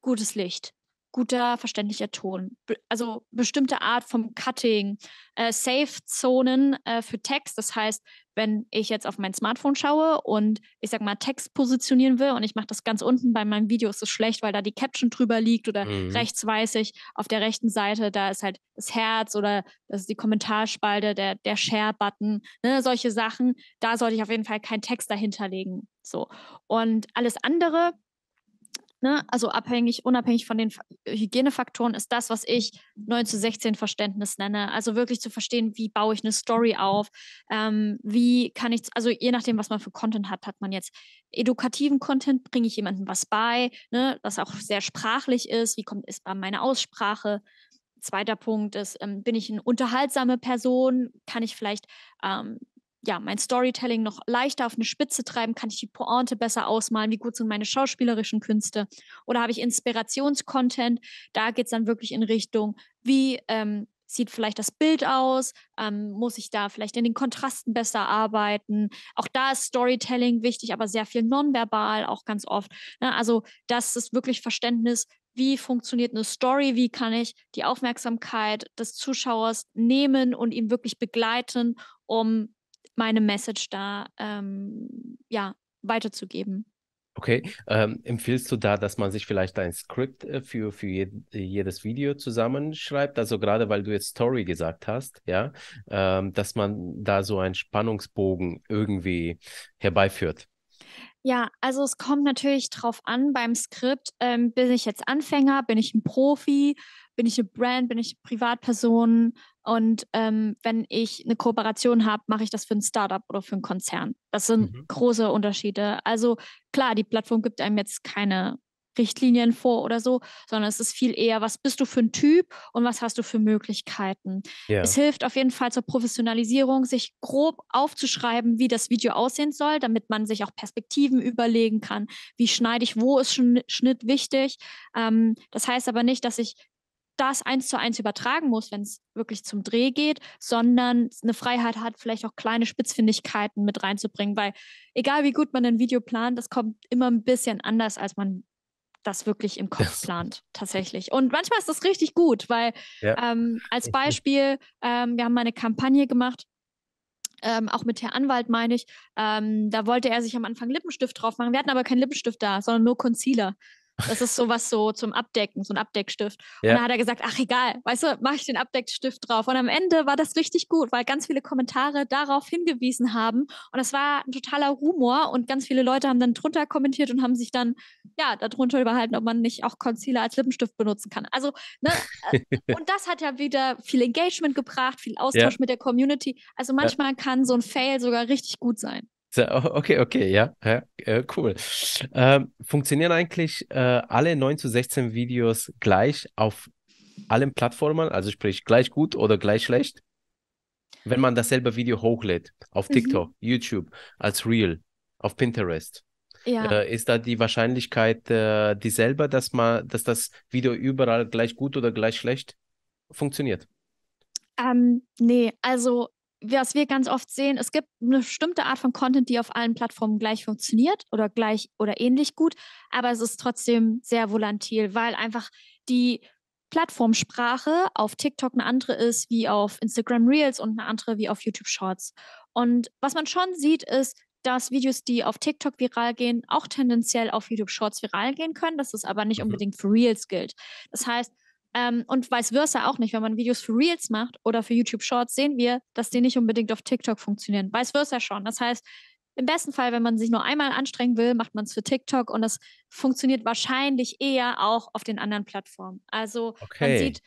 Gutes Licht, guter, verständlicher Ton. also bestimmte Art vom Cutting, äh, Safe-Zonen äh, für Text. Das heißt, wenn ich jetzt auf mein Smartphone schaue und ich sag mal Text positionieren will und ich mache das ganz unten bei meinem Video, ist es schlecht, weil da die Caption drüber liegt oder mhm. rechts weiß ich, auf der rechten Seite, da ist halt das Herz oder das ist die Kommentarspalte, der, der Share-Button, ne, solche Sachen. Da sollte ich auf jeden Fall keinen Text dahinterlegen. So. Und alles andere ne, also abhängig, unabhängig von den Hygienefaktoren, ist das, was ich 9 zu 16 Verständnis nenne. Also wirklich zu verstehen, wie baue ich eine Story auf, ähm, wie kann ich, also je nachdem, was man für Content hat, hat man jetzt edukativen Content, bringe ich jemandem was bei, ne, das auch sehr sprachlich ist, wie kommt es bei meiner Aussprache, Zweiter Punkt ist, ähm, bin ich eine unterhaltsame Person? Kann ich vielleicht ähm, ja, mein Storytelling noch leichter auf eine Spitze treiben? Kann ich die Pointe besser ausmalen? Wie gut sind meine schauspielerischen Künste? Oder habe ich Inspirationscontent? Da geht es dann wirklich in Richtung, wie ähm, sieht vielleicht das Bild aus? Ähm, muss ich da vielleicht in den Kontrasten besser arbeiten? Auch da ist Storytelling wichtig, aber sehr viel nonverbal auch ganz oft. Ne? Also das ist wirklich Verständnis, wie funktioniert eine Story, wie kann ich die Aufmerksamkeit des Zuschauers nehmen und ihn wirklich begleiten, um meine Message da ähm, ja, weiterzugeben. Okay, ähm, empfiehlst du da, dass man sich vielleicht ein Skript äh, für, für je, äh, jedes Video zusammenschreibt? Also gerade weil du jetzt Story gesagt hast, ja, ähm, dass man da so einen Spannungsbogen irgendwie herbeiführt. Ja, also es kommt natürlich drauf an beim Skript, ähm, bin ich jetzt Anfänger, bin ich ein Profi, bin ich eine Brand, bin ich eine Privatperson und ähm, wenn ich eine Kooperation habe, mache ich das für ein Startup oder für einen Konzern. Das sind mhm. große Unterschiede. Also klar, die Plattform gibt einem jetzt keine Richtlinien vor oder so, sondern es ist viel eher, was bist du für ein Typ und was hast du für Möglichkeiten. Ja. Es hilft auf jeden Fall zur Professionalisierung, sich grob aufzuschreiben, wie das Video aussehen soll, damit man sich auch Perspektiven überlegen kann, wie schneide ich, wo ist Schnitt wichtig. Ähm, das heißt aber nicht, dass ich das eins zu eins übertragen muss, wenn es wirklich zum Dreh geht, sondern eine Freiheit hat, vielleicht auch kleine Spitzfindigkeiten mit reinzubringen, weil egal wie gut man ein Video plant, das kommt immer ein bisschen anders, als man das wirklich im Kopf plant, tatsächlich. Und manchmal ist das richtig gut, weil ja. ähm, als Beispiel, ähm, wir haben mal eine Kampagne gemacht, ähm, auch mit Herr Anwalt meine ich, ähm, da wollte er sich am Anfang Lippenstift drauf machen. Wir hatten aber keinen Lippenstift da, sondern nur Concealer. Das ist sowas so zum Abdecken, so ein Abdeckstift. Ja. Und dann hat er gesagt, ach egal, weißt du, mache ich den Abdeckstift drauf. Und am Ende war das richtig gut, weil ganz viele Kommentare darauf hingewiesen haben. Und das war ein totaler Rumor und ganz viele Leute haben dann drunter kommentiert und haben sich dann ja darunter überhalten, ob man nicht auch Concealer als Lippenstift benutzen kann. Also, ne? Äh, und das hat ja wieder viel Engagement gebracht, viel Austausch ja. mit der Community. Also manchmal ja. kann so ein Fail sogar richtig gut sein. Oh, okay, okay, ja, ja äh, cool. Ähm, funktionieren eigentlich äh, alle 9 zu 16 Videos gleich auf allen Plattformen, also sprich gleich gut oder gleich schlecht, wenn man dasselbe Video hochlädt, auf mhm. TikTok, YouTube, als Real, auf Pinterest. Ja. Äh, ist da die Wahrscheinlichkeit äh, dieselbe, dass man, dass das Video überall gleich gut oder gleich schlecht funktioniert? Ähm, nee, also was wir ganz oft sehen, es gibt eine bestimmte Art von Content, die auf allen Plattformen gleich funktioniert oder gleich oder ähnlich gut, aber es ist trotzdem sehr volatil, weil einfach die Plattformsprache auf TikTok eine andere ist wie auf Instagram Reels und eine andere wie auf YouTube Shorts. Und was man schon sieht, ist, dass Videos, die auf TikTok viral gehen, auch tendenziell auf YouTube Shorts viral gehen können, dass es aber nicht mhm. unbedingt für Reels gilt. Das heißt, ähm, und vice versa auch nicht. Wenn man Videos für Reels macht oder für YouTube Shorts, sehen wir, dass die nicht unbedingt auf TikTok funktionieren. Vice versa schon. Das heißt, im besten Fall, wenn man sich nur einmal anstrengen will, macht man es für TikTok und das funktioniert wahrscheinlich eher auch auf den anderen Plattformen. Also okay. man sieht,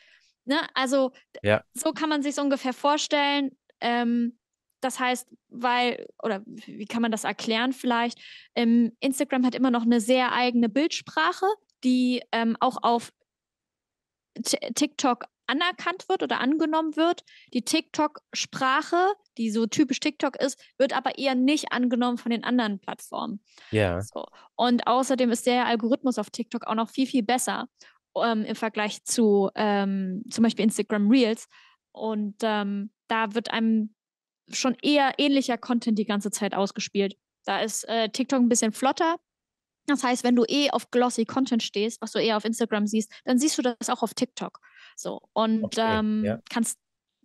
ne, also ja. so kann man sich ungefähr vorstellen. Ähm, das heißt, weil, oder wie kann man das erklären vielleicht? Ähm, Instagram hat immer noch eine sehr eigene Bildsprache, die ähm, auch auf TikTok anerkannt wird oder angenommen wird. Die TikTok-Sprache, die so typisch TikTok ist, wird aber eher nicht angenommen von den anderen Plattformen. Ja. Yeah. So. Und außerdem ist der Algorithmus auf TikTok auch noch viel, viel besser ähm, im Vergleich zu ähm, zum Beispiel Instagram Reels. Und ähm, da wird einem schon eher ähnlicher Content die ganze Zeit ausgespielt. Da ist äh, TikTok ein bisschen flotter das heißt, wenn du eh auf glossy Content stehst, was du eher auf Instagram siehst, dann siehst du das auch auf TikTok. So und okay, ähm, ja. kannst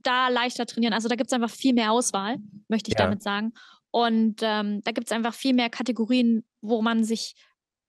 da leichter trainieren. Also da gibt es einfach viel mehr Auswahl, möchte ich ja. damit sagen. Und ähm, da gibt es einfach viel mehr Kategorien, wo man sich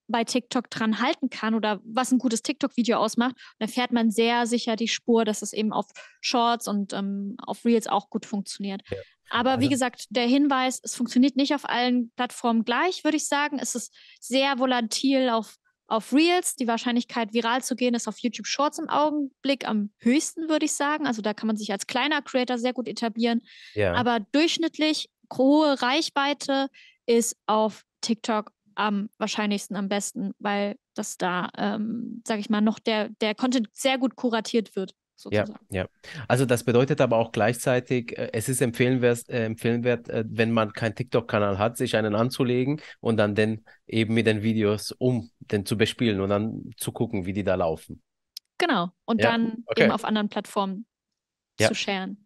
bei TikTok dran halten kann oder was ein gutes TikTok-Video ausmacht, dann fährt man sehr sicher die Spur, dass es eben auf Shorts und ähm, auf Reels auch gut funktioniert. Ja. Aber wie also gesagt, der Hinweis, es funktioniert nicht auf allen Plattformen gleich, würde ich sagen. Es ist sehr volatil auf, auf Reels. Die Wahrscheinlichkeit, viral zu gehen, ist auf YouTube Shorts im Augenblick am höchsten, würde ich sagen. Also da kann man sich als kleiner Creator sehr gut etablieren. Ja. Aber durchschnittlich hohe Reichweite ist auf TikTok am wahrscheinlichsten, am besten, weil das da, ähm, sage ich mal, noch der, der Content sehr gut kuratiert wird. Sozusagen. Ja, ja. Also das bedeutet aber auch gleichzeitig, äh, es ist äh, empfehlenswert, empfehlenswert äh, wenn man keinen TikTok-Kanal hat, sich einen anzulegen und dann den eben mit den Videos um den zu bespielen und dann zu gucken, wie die da laufen. Genau. Und ja. dann okay. eben auf anderen Plattformen ja. zu sharen.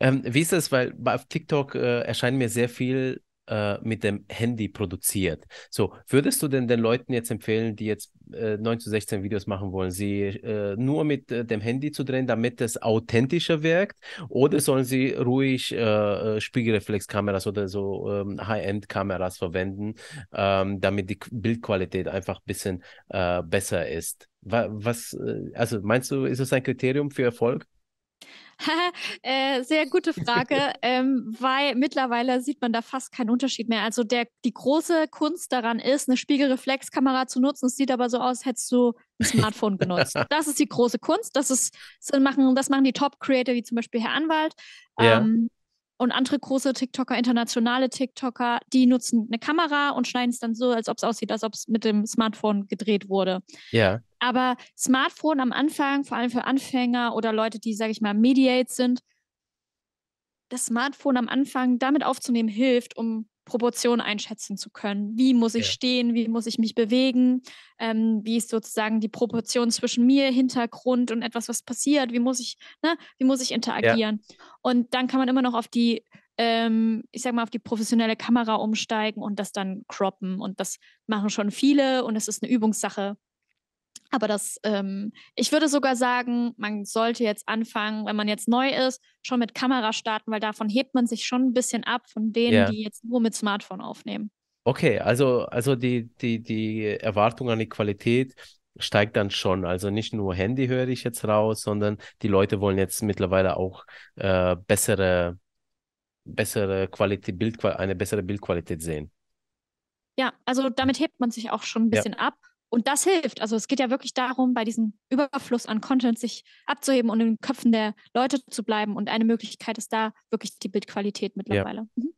Ähm, wie ist das? weil auf TikTok äh, erscheint mir sehr viel äh, mit dem Handy produziert. So, würdest du denn den Leuten jetzt empfehlen, die jetzt äh, 9 zu 16 Videos machen wollen, sie äh, nur mit äh, dem Handy zu drehen, damit es authentischer wirkt? Oder sollen sie ruhig äh, äh, Spiegelreflexkameras oder so ähm, High-End-Kameras verwenden, ähm, damit die Bildqualität einfach ein bisschen besser ist? Was, also meinst du, ist das ein Kriterium für Erfolg? Äh, sehr gute Frage, ähm, weil mittlerweile sieht man da fast keinen Unterschied mehr. Also der, die große Kunst daran ist, eine Spiegelreflexkamera zu nutzen. Es sieht aber so aus, hättest du ein Smartphone genutzt. Das ist die große Kunst. Das, ist, das machen, das machen die Top-Creator, wie zum Beispiel Herr Anwalt. Yeah. Ähm, und andere große TikToker, internationale TikToker, die nutzen eine Kamera und schneiden es dann so, als ob es aussieht, als ob es mit dem Smartphone gedreht wurde. Ja. Aber Smartphone am Anfang, vor allem für Anfänger oder Leute, die, sage ich mal, Mediate sind, das Smartphone am Anfang damit aufzunehmen, hilft, um Proportionen einschätzen zu können. Wie muss ich ja. stehen? Wie muss ich mich bewegen? Ähm, wie ist sozusagen die Proportion zwischen mir, Hintergrund und etwas, was passiert? Wie muss ich, ne? wie muss ich interagieren? Ja. Und dann kann man immer noch auf die, ähm, ich sag mal, auf die professionelle Kamera umsteigen und das dann croppen. Und das machen schon viele und es ist eine Übungssache. Aber das, ähm, ich würde sogar sagen, man sollte jetzt anfangen, wenn man jetzt neu ist, schon mit Kamera starten, weil davon hebt man sich schon ein bisschen ab von denen, yeah. die jetzt nur mit Smartphone aufnehmen. Okay, also, also die, die, die Erwartung an die Qualität steigt dann schon. Also nicht nur Handy höre ich jetzt raus, sondern die Leute wollen jetzt mittlerweile auch äh, bessere, bessere Qualität, Bildqual eine bessere Bildqualität sehen. Ja, also damit hebt man sich auch schon ein bisschen ja. ab und das hilft. Also es geht ja wirklich darum, bei diesem Überfluss an Content sich abzuheben und in den Köpfen der Leute zu bleiben. Und eine Möglichkeit ist da wirklich die Bildqualität mittlerweile. Ja. Mhm.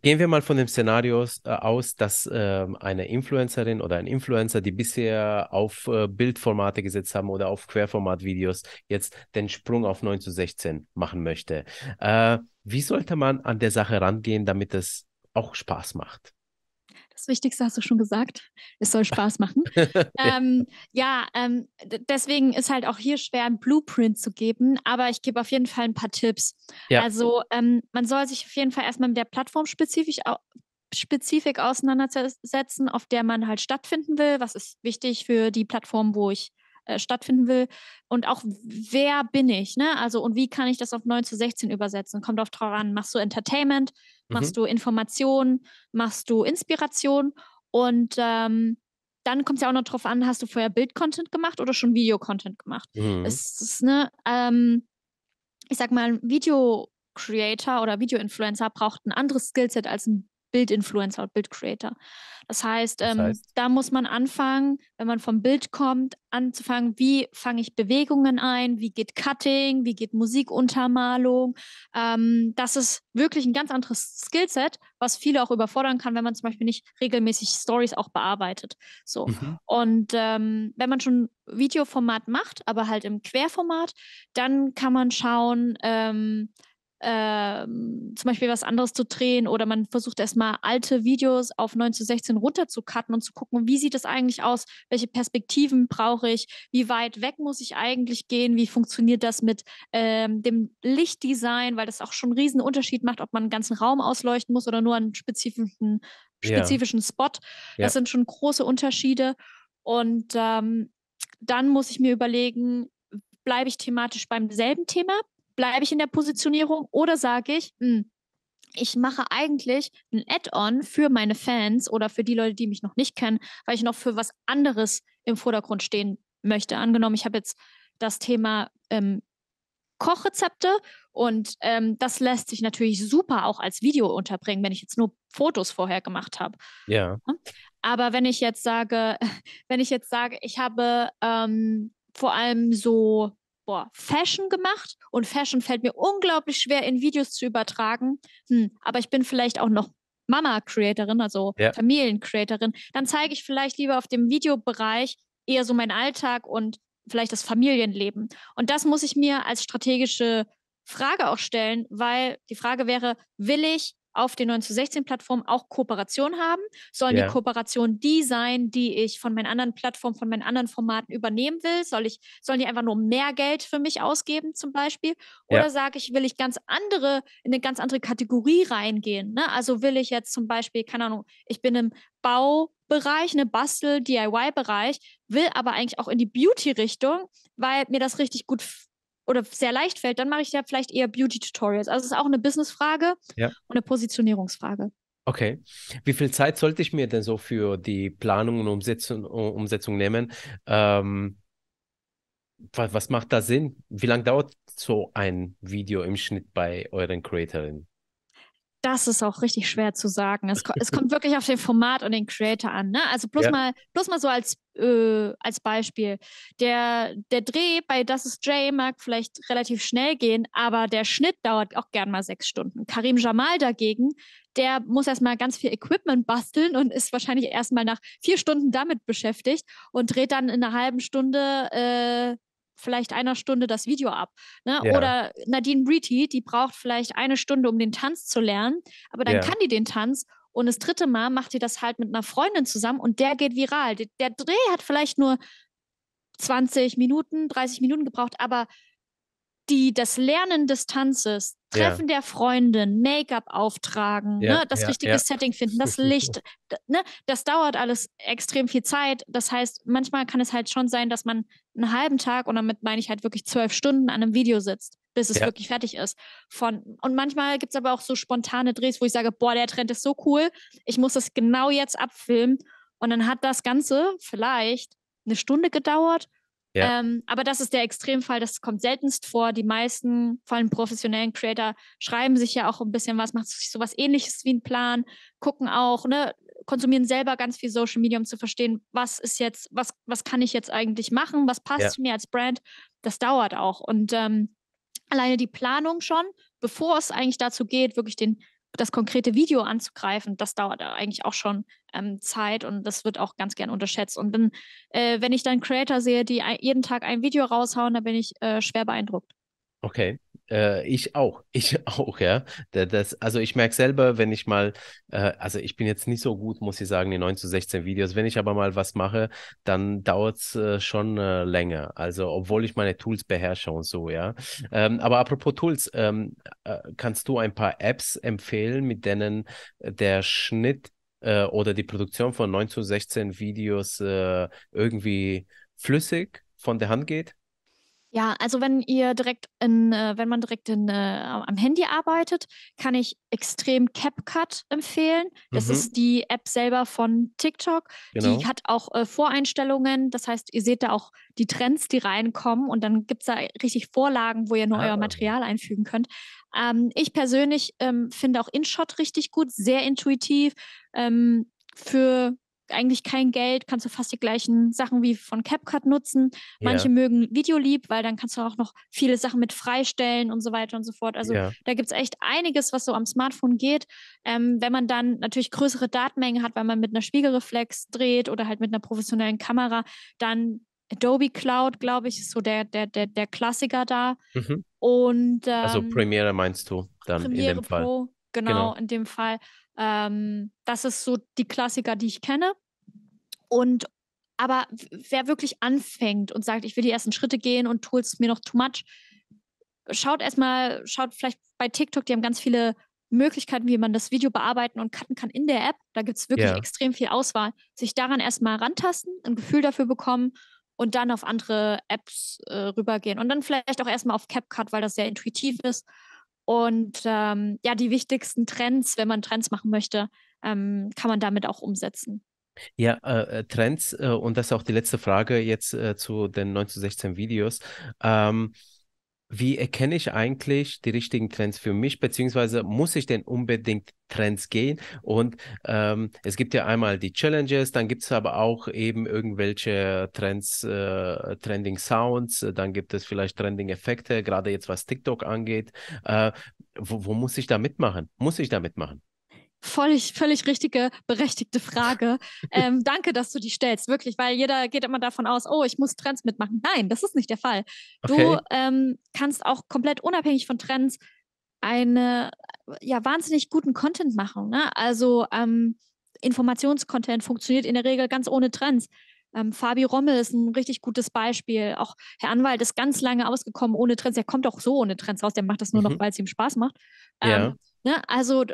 Gehen wir mal von dem Szenario aus, äh, dass äh, eine Influencerin oder ein Influencer, die bisher auf äh, Bildformate gesetzt haben oder auf Querformat-Videos, jetzt den Sprung auf 9 zu 16 machen möchte. Äh, wie sollte man an der Sache rangehen, damit es auch Spaß macht? das Wichtigste hast du schon gesagt. Es soll Spaß machen. ähm, ja, ähm, deswegen ist halt auch hier schwer, ein Blueprint zu geben, aber ich gebe auf jeden Fall ein paar Tipps. Ja. Also ähm, man soll sich auf jeden Fall erstmal mit der Plattform spezifisch Spezifik auseinandersetzen, auf der man halt stattfinden will. Was ist wichtig für die Plattform, wo ich äh, stattfinden will? Und auch, wer bin ich? Ne? Also, und wie kann ich das auf 9 zu 16 übersetzen? Kommt auf drauf an, machst du Entertainment, Mhm. machst mhm. du Information, machst du Inspiration und ähm, dann kommt es ja auch noch drauf an, hast du vorher Bild-Content gemacht oder schon Video-Content gemacht? Mhm. Es ist, ne, ähm, ich sag mal, ein Video-Creator oder Video-Influencer braucht ein anderes Skillset als ein Bildinfluencer und Bildcreator. Das heißt, ähm, das heißt, da muss man anfangen, wenn man vom Bild kommt, anzufangen, wie fange ich Bewegungen ein, wie geht Cutting, wie geht Musikuntermalung. Ähm, das ist wirklich ein ganz anderes Skillset, was viele auch überfordern kann, wenn man zum Beispiel nicht regelmäßig Stories auch bearbeitet. So. Mhm. Und ähm, wenn man schon Videoformat macht, aber halt im Querformat, dann kann man schauen, ähm, äh, zum Beispiel was anderes zu drehen oder man versucht erstmal alte Videos auf 9 zu 16 runter zu cutten und zu gucken, wie sieht es eigentlich aus, welche Perspektiven brauche ich, wie weit weg muss ich eigentlich gehen, wie funktioniert das mit ähm, dem Lichtdesign, weil das auch schon einen riesen Unterschied macht, ob man einen ganzen Raum ausleuchten muss oder nur einen spezifischen, spezifischen yeah. Spot. Das yeah. sind schon große Unterschiede und ähm, dann muss ich mir überlegen, bleibe ich thematisch beim selben Thema, Bleibe ich in der Positionierung oder sage ich, mh, hm, ich mache eigentlich ein Add-on für meine Fans oder für die Leute, die mich noch nicht kennen, weil ich noch für was anderes im Vordergrund stehen möchte. Angenommen, ich habe jetzt das Thema ähm, Kochrezepte und ähm, das lässt sich natürlich super auch als Video unterbringen, wenn ich jetzt nur Fotos vorher gemacht habe. Ja. Aber wenn ich jetzt sage, wenn ich jetzt sage, ich habe ähm, vor allem so boah, Fashion gemacht und Fashion fällt mir unglaublich schwer in Videos zu übertragen, hm, aber ich bin vielleicht auch noch Mama-Creatorin, also ja. Familien-Creatorin, dann zeige ich vielleicht lieber auf dem Videobereich eher so meinen Alltag und vielleicht das Familienleben. Und das muss ich mir als strategische Frage auch stellen, weil die Frage wäre, will ich auf den 9 zu 16 Plattformen auch Kooperation haben? Sollen ja. die Kooperationen die sein, die ich von meinen anderen Plattformen, von meinen anderen Formaten übernehmen will? Soll ich, sollen die einfach nur mehr Geld für mich ausgeben zum Beispiel? Oder ja. sage ich, will ich ganz andere, in eine ganz andere Kategorie reingehen? Ne? Also will ich jetzt zum Beispiel, keine Ahnung, ich bin im Bau, Bereich, ne Bastel, DIY-Bereich, will aber eigentlich auch in die Beauty-Richtung, weil mir das richtig gut oder sehr leicht fällt, dann mache ich ja vielleicht eher Beauty-Tutorials. Also es ist auch eine Business-Frage ja. und eine Positionierungsfrage. Okay. Wie viel Zeit sollte ich mir denn so für die Planung und Umsetzung, Umsetzung nehmen? Ähm, was, was macht da Sinn? Wie lange dauert so ein Video im Schnitt bei euren Creatorinnen? das ist auch richtig schwer zu sagen. Es, es, kommt wirklich auf den Format und den Creator an. Ne? Also bloß, ja. mal, bloß mal so als äh, als Beispiel. Der, der Dreh bei Das ist Jay mag vielleicht relativ schnell gehen, aber der Schnitt dauert auch gern mal sechs Stunden. Karim Jamal dagegen, der muss erstmal ganz viel Equipment basteln und ist wahrscheinlich erstmal nach vier Stunden damit beschäftigt und dreht dann in einer halben Stunde äh, vielleicht einer Stunde das Video ab. Ne? Ja. Oder Nadine Breedy, die braucht vielleicht eine Stunde, um den Tanz zu lernen, aber dann ja. kann die den Tanz und das dritte Mal macht ihr das halt mit einer Freundin zusammen und der geht viral. Der Dreh hat vielleicht nur 20 Minuten, 30 Minuten gebraucht, aber die das Lernen des Tanzes, Treffen ja. der Freundin, Make-up auftragen, ja, ne, das ja, richtige Setting finden, das Licht, ne, das dauert alles extrem viel Zeit. Das heißt, manchmal kann es halt schon sein, dass man einen halben Tag und damit meine ich halt wirklich zwölf Stunden an einem Video sitzt, bis es wirklich fertig ist. Von, und manchmal gibt es aber auch so spontane Drehs, wo ich sage, boah, der Trend ist so cool, ich muss das genau jetzt abfilmen. Und dann hat das Ganze vielleicht eine Stunde gedauert ja. Ähm, aber das ist der Extremfall, das kommt seltenst vor. Die meisten, vor allem professionellen Creator, schreiben sich ja auch ein bisschen was, machen sich sowas ähnliches wie einen Plan, gucken auch, ne, konsumieren selber ganz viel Social Media, um zu verstehen, was ist jetzt, was, was kann ich jetzt eigentlich machen, was passt ja. mir als Brand. Das dauert auch. Und ähm, alleine die Planung schon, bevor es eigentlich dazu geht, wirklich den, das konkrete Video anzugreifen, das dauert eigentlich auch schon ähm, Zeit und das wird auch ganz gern unterschätzt. Und bin, äh, wenn ich dann Creator sehe, die jeden Tag ein Video raushauen, da bin ich äh, schwer beeindruckt. Okay, äh, ich auch, ich auch, ja. Das, also ich merke selber, wenn ich mal, äh, also ich bin jetzt nicht so gut, muss ich sagen, die 9 zu 16 Videos. Wenn ich aber mal was mache, dann dauert es äh, schon länger. Also obwohl ich meine Tools beherrsche und so, ja. Ähm, aber apropos Tools, ähm, kannst du ein paar Apps empfehlen, mit denen der Schnitt äh, oder die Produktion von 9 zu 16 Videos äh, irgendwie flüssig von der Hand geht? Ja, also wenn ihr direkt in, äh, wenn man direkt in, äh, am Handy arbeitet, kann ich extrem CapCut empfehlen. Das mhm. ist die App selber von TikTok. Genau. Die hat auch äh, Voreinstellungen. Das heißt, ihr seht da auch die Trends, die reinkommen und dann gibt es da richtig Vorlagen, wo ihr nur ah. euer Material einfügen könnt. Ähm, ich persönlich ähm, finde auch InShot richtig gut, sehr intuitiv. Ähm, für eigentlich kein Geld, kannst du fast die gleichen Sachen wie von CapCut nutzen. Manche yeah. mögen Videolieb, weil dann kannst du auch noch viele Sachen mit freistellen und so weiter und so fort. Also yeah. da gibt es echt einiges, was so am Smartphone geht. Ähm, wenn man dann natürlich größere Datenmengen hat, weil man mit einer Spiegelreflex dreht oder halt mit einer professionellen Kamera, dann Adobe Cloud, glaube ich, ist so der, der, der, der Klassiker da. Mhm. Und, also ähm, also Premiere meinst du dann Premiere in dem Fall? genau, genau, in dem Fall. Ähm, das ist so die Klassiker, die ich kenne. Und aber wer wirklich anfängt und sagt, ich will die ersten Schritte gehen und Tools mir noch too much, schaut erstmal, schaut vielleicht bei TikTok, die haben ganz viele Möglichkeiten, wie man das Video bearbeiten und cutten kann in der App. Da gibt es wirklich yeah. extrem viel Auswahl. Sich daran erstmal rantasten, ein Gefühl dafür bekommen und dann auf andere Apps äh, rübergehen und dann vielleicht auch erstmal auf CapCut, weil das sehr intuitiv ist. Und ähm, ja, die wichtigsten Trends, wenn man Trends machen möchte, ähm, kann man damit auch umsetzen. Ja, äh, äh Trends äh, und das ist auch die letzte Frage jetzt äh, zu den 9 zu 16 Videos. Ähm, wie erkenne ich eigentlich die richtigen Trends für mich, beziehungsweise muss ich denn unbedingt Trends gehen? Und ähm, es gibt ja einmal die Challenges, dann gibt es aber auch eben irgendwelche Trends, äh, Trending Sounds, dann gibt es vielleicht Trending Effekte, gerade jetzt was TikTok angeht. Äh, wo, wo muss ich da mitmachen? Muss ich da mitmachen? völlig, völlig richtige, berechtigte Frage. Ähm, danke, dass du die stellst, wirklich, weil jeder geht immer davon aus, oh, ich muss Trends mitmachen. Nein, das ist nicht der Fall. Okay. Du ähm, kannst auch komplett unabhängig von Trends eine ja wahnsinnig guten Content machen. Ne? Also ähm, Informationscontent funktioniert in der Regel ganz ohne Trends. Ähm, Fabi Rommel ist ein richtig gutes Beispiel. Auch Herr Anwalt ist ganz lange ausgekommen ohne Trends. Er kommt auch so ohne Trends raus. Der macht das nur mhm. noch, weil es ihm Spaß macht. Ähm, ja. Ne? Also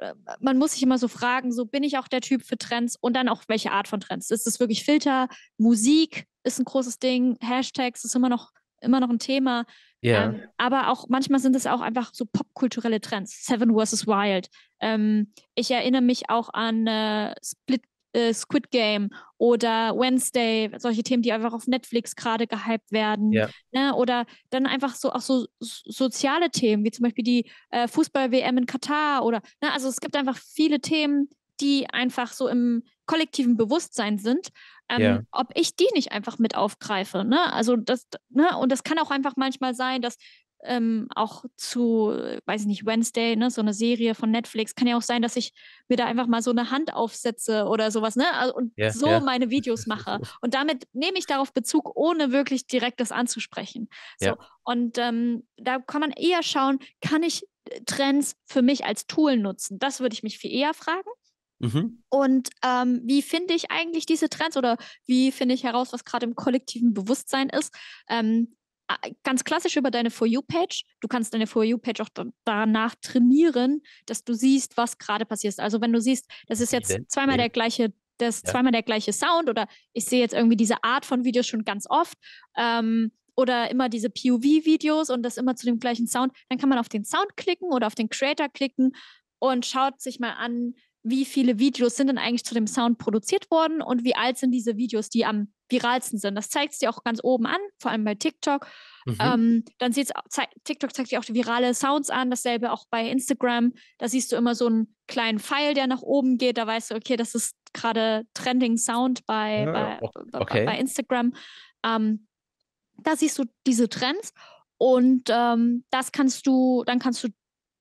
man muss sich immer so fragen, so bin ich auch der Typ für Trends und dann auch welche Art von Trends. Ist es wirklich Filter, Musik ist ein großes Ding, Hashtags ist immer noch immer noch ein Thema. Yeah. Ähm, aber auch manchmal sind es auch einfach so popkulturelle Trends. Seven vs. Wild. Ähm, ich erinnere mich auch an äh, Split äh, Squid Game oder Wednesday, solche Themen, die einfach auf Netflix gerade gehypt werden. Ja. Ne? Oder dann einfach so auch so, so soziale Themen, wie zum Beispiel die äh, Fußball-WM in Katar oder, ne? also es gibt einfach viele Themen, die einfach so im kollektiven Bewusstsein sind, ähm, ja. ob ich die nicht einfach mit aufgreife. Ne? Also das, ne? Und das kann auch einfach manchmal sein, dass ähm, auch zu, äh, weiß ich nicht, Wednesday, ne, so eine Serie von Netflix. Kann ja auch sein, dass ich mir da einfach mal so eine Hand aufsetze oder sowas, ne? Und yeah, so yeah. meine Videos mache. Und damit nehme ich darauf Bezug, ohne wirklich direkt das anzusprechen. So. Yeah. Und ähm, da kann man eher schauen, kann ich äh, Trends für mich als Tool nutzen? Das würde ich mich viel eher fragen. Mhm. Und ähm, wie finde ich eigentlich diese Trends oder wie finde ich heraus, was gerade im kollektiven Bewusstsein ist? Ähm, ganz klassisch über deine For You-Page. Du kannst deine For You-Page auch danach trainieren, dass du siehst, was gerade passiert. Also wenn du siehst, das ist jetzt zweimal der gleiche, das ja. zweimal der gleiche Sound oder ich sehe jetzt irgendwie diese Art von Videos schon ganz oft ähm, oder immer diese POV-Videos und das immer zu dem gleichen Sound, dann kann man auf den Sound klicken oder auf den Creator klicken und schaut sich mal an, wie viele Videos sind denn eigentlich zu dem Sound produziert worden und wie alt sind diese Videos, die am viralsten sind. Das zeigt es dir auch ganz oben an, vor allem bei TikTok. Mhm. Ähm, dann sieht TikTok zeigt dir auch die virale Sounds an, dasselbe auch bei Instagram. Da siehst du immer so einen kleinen Pfeil, der nach oben geht. Da weißt du, okay, das ist gerade trending Sound bei, ja, ah, bei, okay. bei Instagram. Ähm, da siehst du diese Trends und ähm, das kannst du, dann kannst du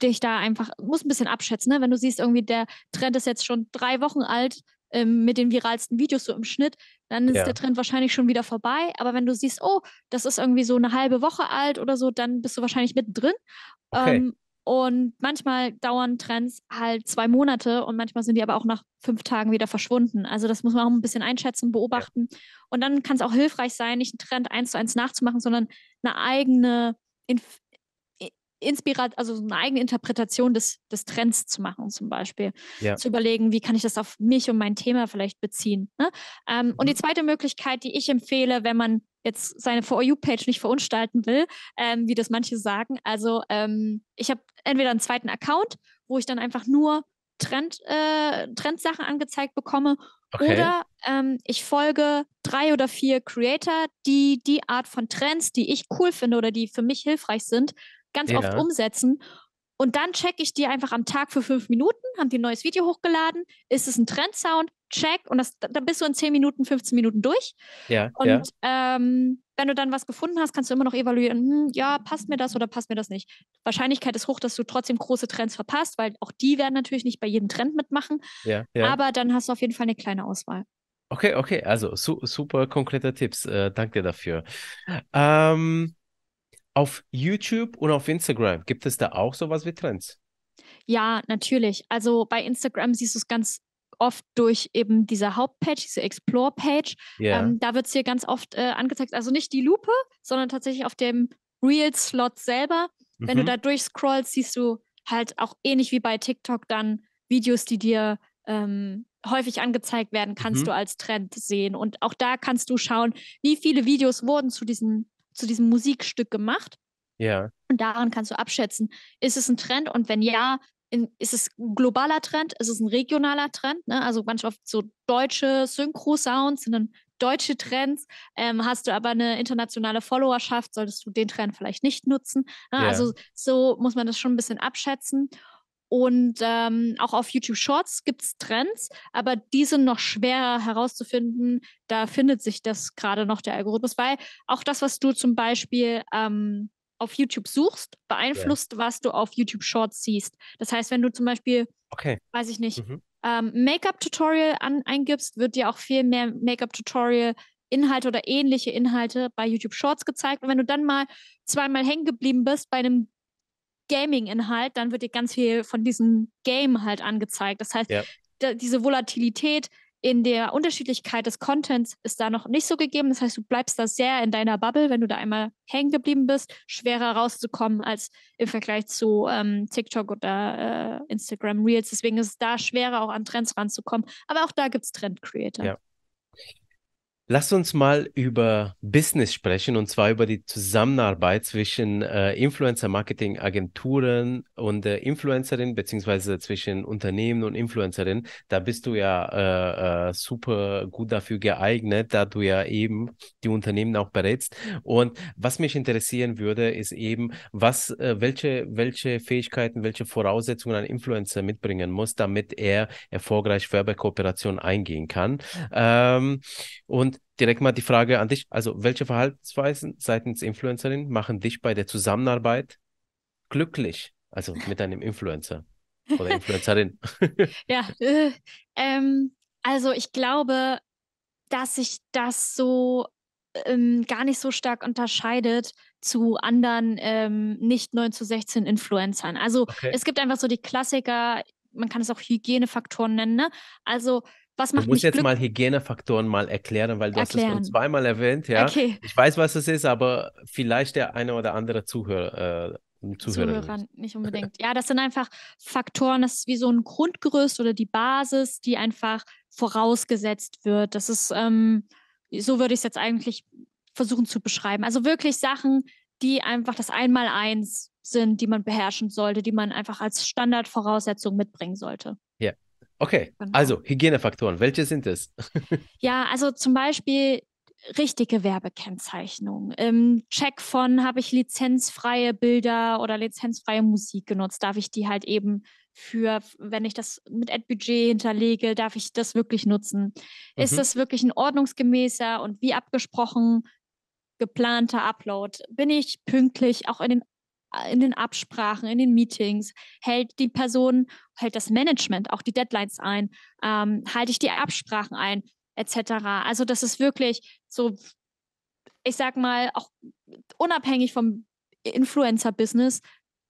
dich da einfach, muss ein bisschen abschätzen, ne? wenn du siehst, irgendwie der Trend ist jetzt schon drei Wochen alt ähm, mit den viralsten Videos so im Schnitt, dann ist ja. der Trend wahrscheinlich schon wieder vorbei. Aber wenn du siehst, oh, das ist irgendwie so eine halbe Woche alt oder so, dann bist du wahrscheinlich mittendrin. Okay. Ähm, und manchmal dauern Trends halt zwei Monate und manchmal sind die aber auch nach fünf Tagen wieder verschwunden. Also das muss man auch ein bisschen einschätzen, beobachten. Ja. Und dann kann es auch hilfreich sein, nicht einen Trend eins zu eins nachzumachen, sondern eine eigene Inf Inspirat, also eine eigene Interpretation des, des Trends zu machen, zum Beispiel. Ja. Zu überlegen, wie kann ich das auf mich und mein Thema vielleicht beziehen. Ne? Ähm, mhm. Und die zweite Möglichkeit, die ich empfehle, wenn man jetzt seine For You-Page nicht verunstalten will, ähm, wie das manche sagen. Also ähm, ich habe entweder einen zweiten Account, wo ich dann einfach nur Trend, äh, Trendsachen angezeigt bekomme. Okay. Oder ähm, ich folge drei oder vier Creator, die die Art von Trends, die ich cool finde oder die für mich hilfreich sind, ganz ja. oft umsetzen. Und dann checke ich die einfach am Tag für fünf Minuten, haben die ein neues Video hochgeladen, ist es ein Trendsound, check und das, dann bist du in zehn Minuten, 15 Minuten durch. Ja, und ja. Ähm, wenn du dann was gefunden hast, kannst du immer noch evaluieren, hm, ja, passt mir das oder passt mir das nicht. Wahrscheinlichkeit ist hoch, dass du trotzdem große Trends verpasst, weil auch die werden natürlich nicht bei jedem Trend mitmachen. Ja, ja. Aber dann hast du auf jeden Fall eine kleine Auswahl. Okay, okay, also su super konkrete Tipps. Äh, danke dafür. Ähm, auf YouTube und auf Instagram gibt es da auch sowas wie Trends? Ja, natürlich. Also bei Instagram siehst du es ganz oft durch eben diese Hauptpage, diese Explore-Page. Yeah. Ähm, da wird es hier ganz oft äh, angezeigt. Also nicht die Lupe, sondern tatsächlich auf dem Real-Slot selber. Mhm. Wenn du mhm. da durchscrollst, siehst du halt auch ähnlich wie bei TikTok dann Videos, die dir ähm, häufig angezeigt werden, kannst mhm. du als Trend sehen. Und auch da kannst du schauen, wie viele Videos wurden zu diesem zu diesem Musikstück gemacht. Ja. Und daran kannst du abschätzen, ist es ein Trend und wenn ja, in, ist es ein globaler Trend, ist es ein regionaler Trend? Ne? Also manchmal oft so deutsche Synchro-Sounds sind dann deutsche Trends. Ähm, hast du aber eine internationale Followerschaft, solltest du den Trend vielleicht nicht nutzen. Ne? Yeah. Also so muss man das schon ein bisschen abschätzen. Und ähm, auch auf YouTube Shorts gibt es Trends, aber die sind noch schwerer herauszufinden. Da findet sich das gerade noch der Algorithmus, weil auch das, was du zum Beispiel ähm, auf YouTube suchst, beeinflusst, yeah. was du auf YouTube Shorts siehst. Das heißt, wenn du zum Beispiel, okay. weiß ich nicht, mhm. ähm, Make-up-Tutorial eingibst, wird dir auch viel mehr Make-up-Tutorial Inhalte oder ähnliche Inhalte bei YouTube Shorts gezeigt. Und wenn du dann mal zweimal hängen geblieben bist bei einem Gaming-Inhalt, dann wird dir ganz viel von diesem Game halt angezeigt. Das heißt, ja. diese Volatilität in der Unterschiedlichkeit des Contents ist da noch nicht so gegeben. Das heißt, du bleibst da sehr in deiner Bubble, wenn du da einmal hängen geblieben bist, schwerer rauszukommen als im Vergleich zu ähm, TikTok oder äh, Instagram Reels. Deswegen ist es da schwerer, auch an Trends ranzukommen. Aber auch da gibt es Trend-Creator. Ja. Lass uns mal über Business sprechen und zwar über die Zusammenarbeit zwischen äh, Influencer-Marketing-Agenturen und äh, Influencerinnen beziehungsweise zwischen Unternehmen und Influencerin. Da bist du ja äh, äh, super gut dafür geeignet, da du ja eben die Unternehmen auch berätst. Und was mich interessieren würde, ist eben, was, äh, welche, welche Fähigkeiten, welche Voraussetzungen ein Influencer mitbringen muss, damit er erfolgreich Werbekooperation eingehen kann. Ähm, und direkt mal die Frage an dich. Also, welche Verhaltensweisen seitens Influencerin machen dich bei der Zusammenarbeit glücklich? Also mit einem Influencer oder Influencerin. ja, äh, ähm, also ich glaube, dass sich das so ähm, gar nicht so stark unterscheidet zu anderen ähm, nicht 9 zu 16 Influencern. Also okay. es gibt einfach so die Klassiker, man kann es auch Hygienefaktoren nennen. Ne? Also was macht du musst jetzt mal Hygienefaktoren mal erklären, weil du erklären. hast es zweimal erwähnt, ja. Okay. Ich weiß, was es ist, aber vielleicht der eine oder andere Zuhörer. Äh, Zuhörer, Zuhörer nicht. nicht unbedingt. ja, das sind einfach Faktoren, das ist wie so ein Grundgerüst oder die Basis, die einfach vorausgesetzt wird. Das ist, ähm, so würde ich es jetzt eigentlich versuchen zu beschreiben. Also wirklich Sachen, die einfach das Einmaleins sind, die man beherrschen sollte, die man einfach als Standardvoraussetzung mitbringen sollte. Okay, genau. also Hygienefaktoren, welche sind es? ja, also zum Beispiel richtige Werbekennzeichnung. Im ähm, Check von, habe ich lizenzfreie Bilder oder lizenzfreie Musik genutzt, darf ich die halt eben für, wenn ich das mit Ad-Budget hinterlege, darf ich das wirklich nutzen? Mhm. Ist das wirklich ein ordnungsgemäßer und wie abgesprochen geplanter Upload? Bin ich pünktlich auch in den äh, in den Absprachen, in den Meetings, hält die Person, hält das Management auch die Deadlines ein, ähm, halte ich die Absprachen ein, etc. Also das ist wirklich so, ich sag mal, auch unabhängig vom Influencer-Business,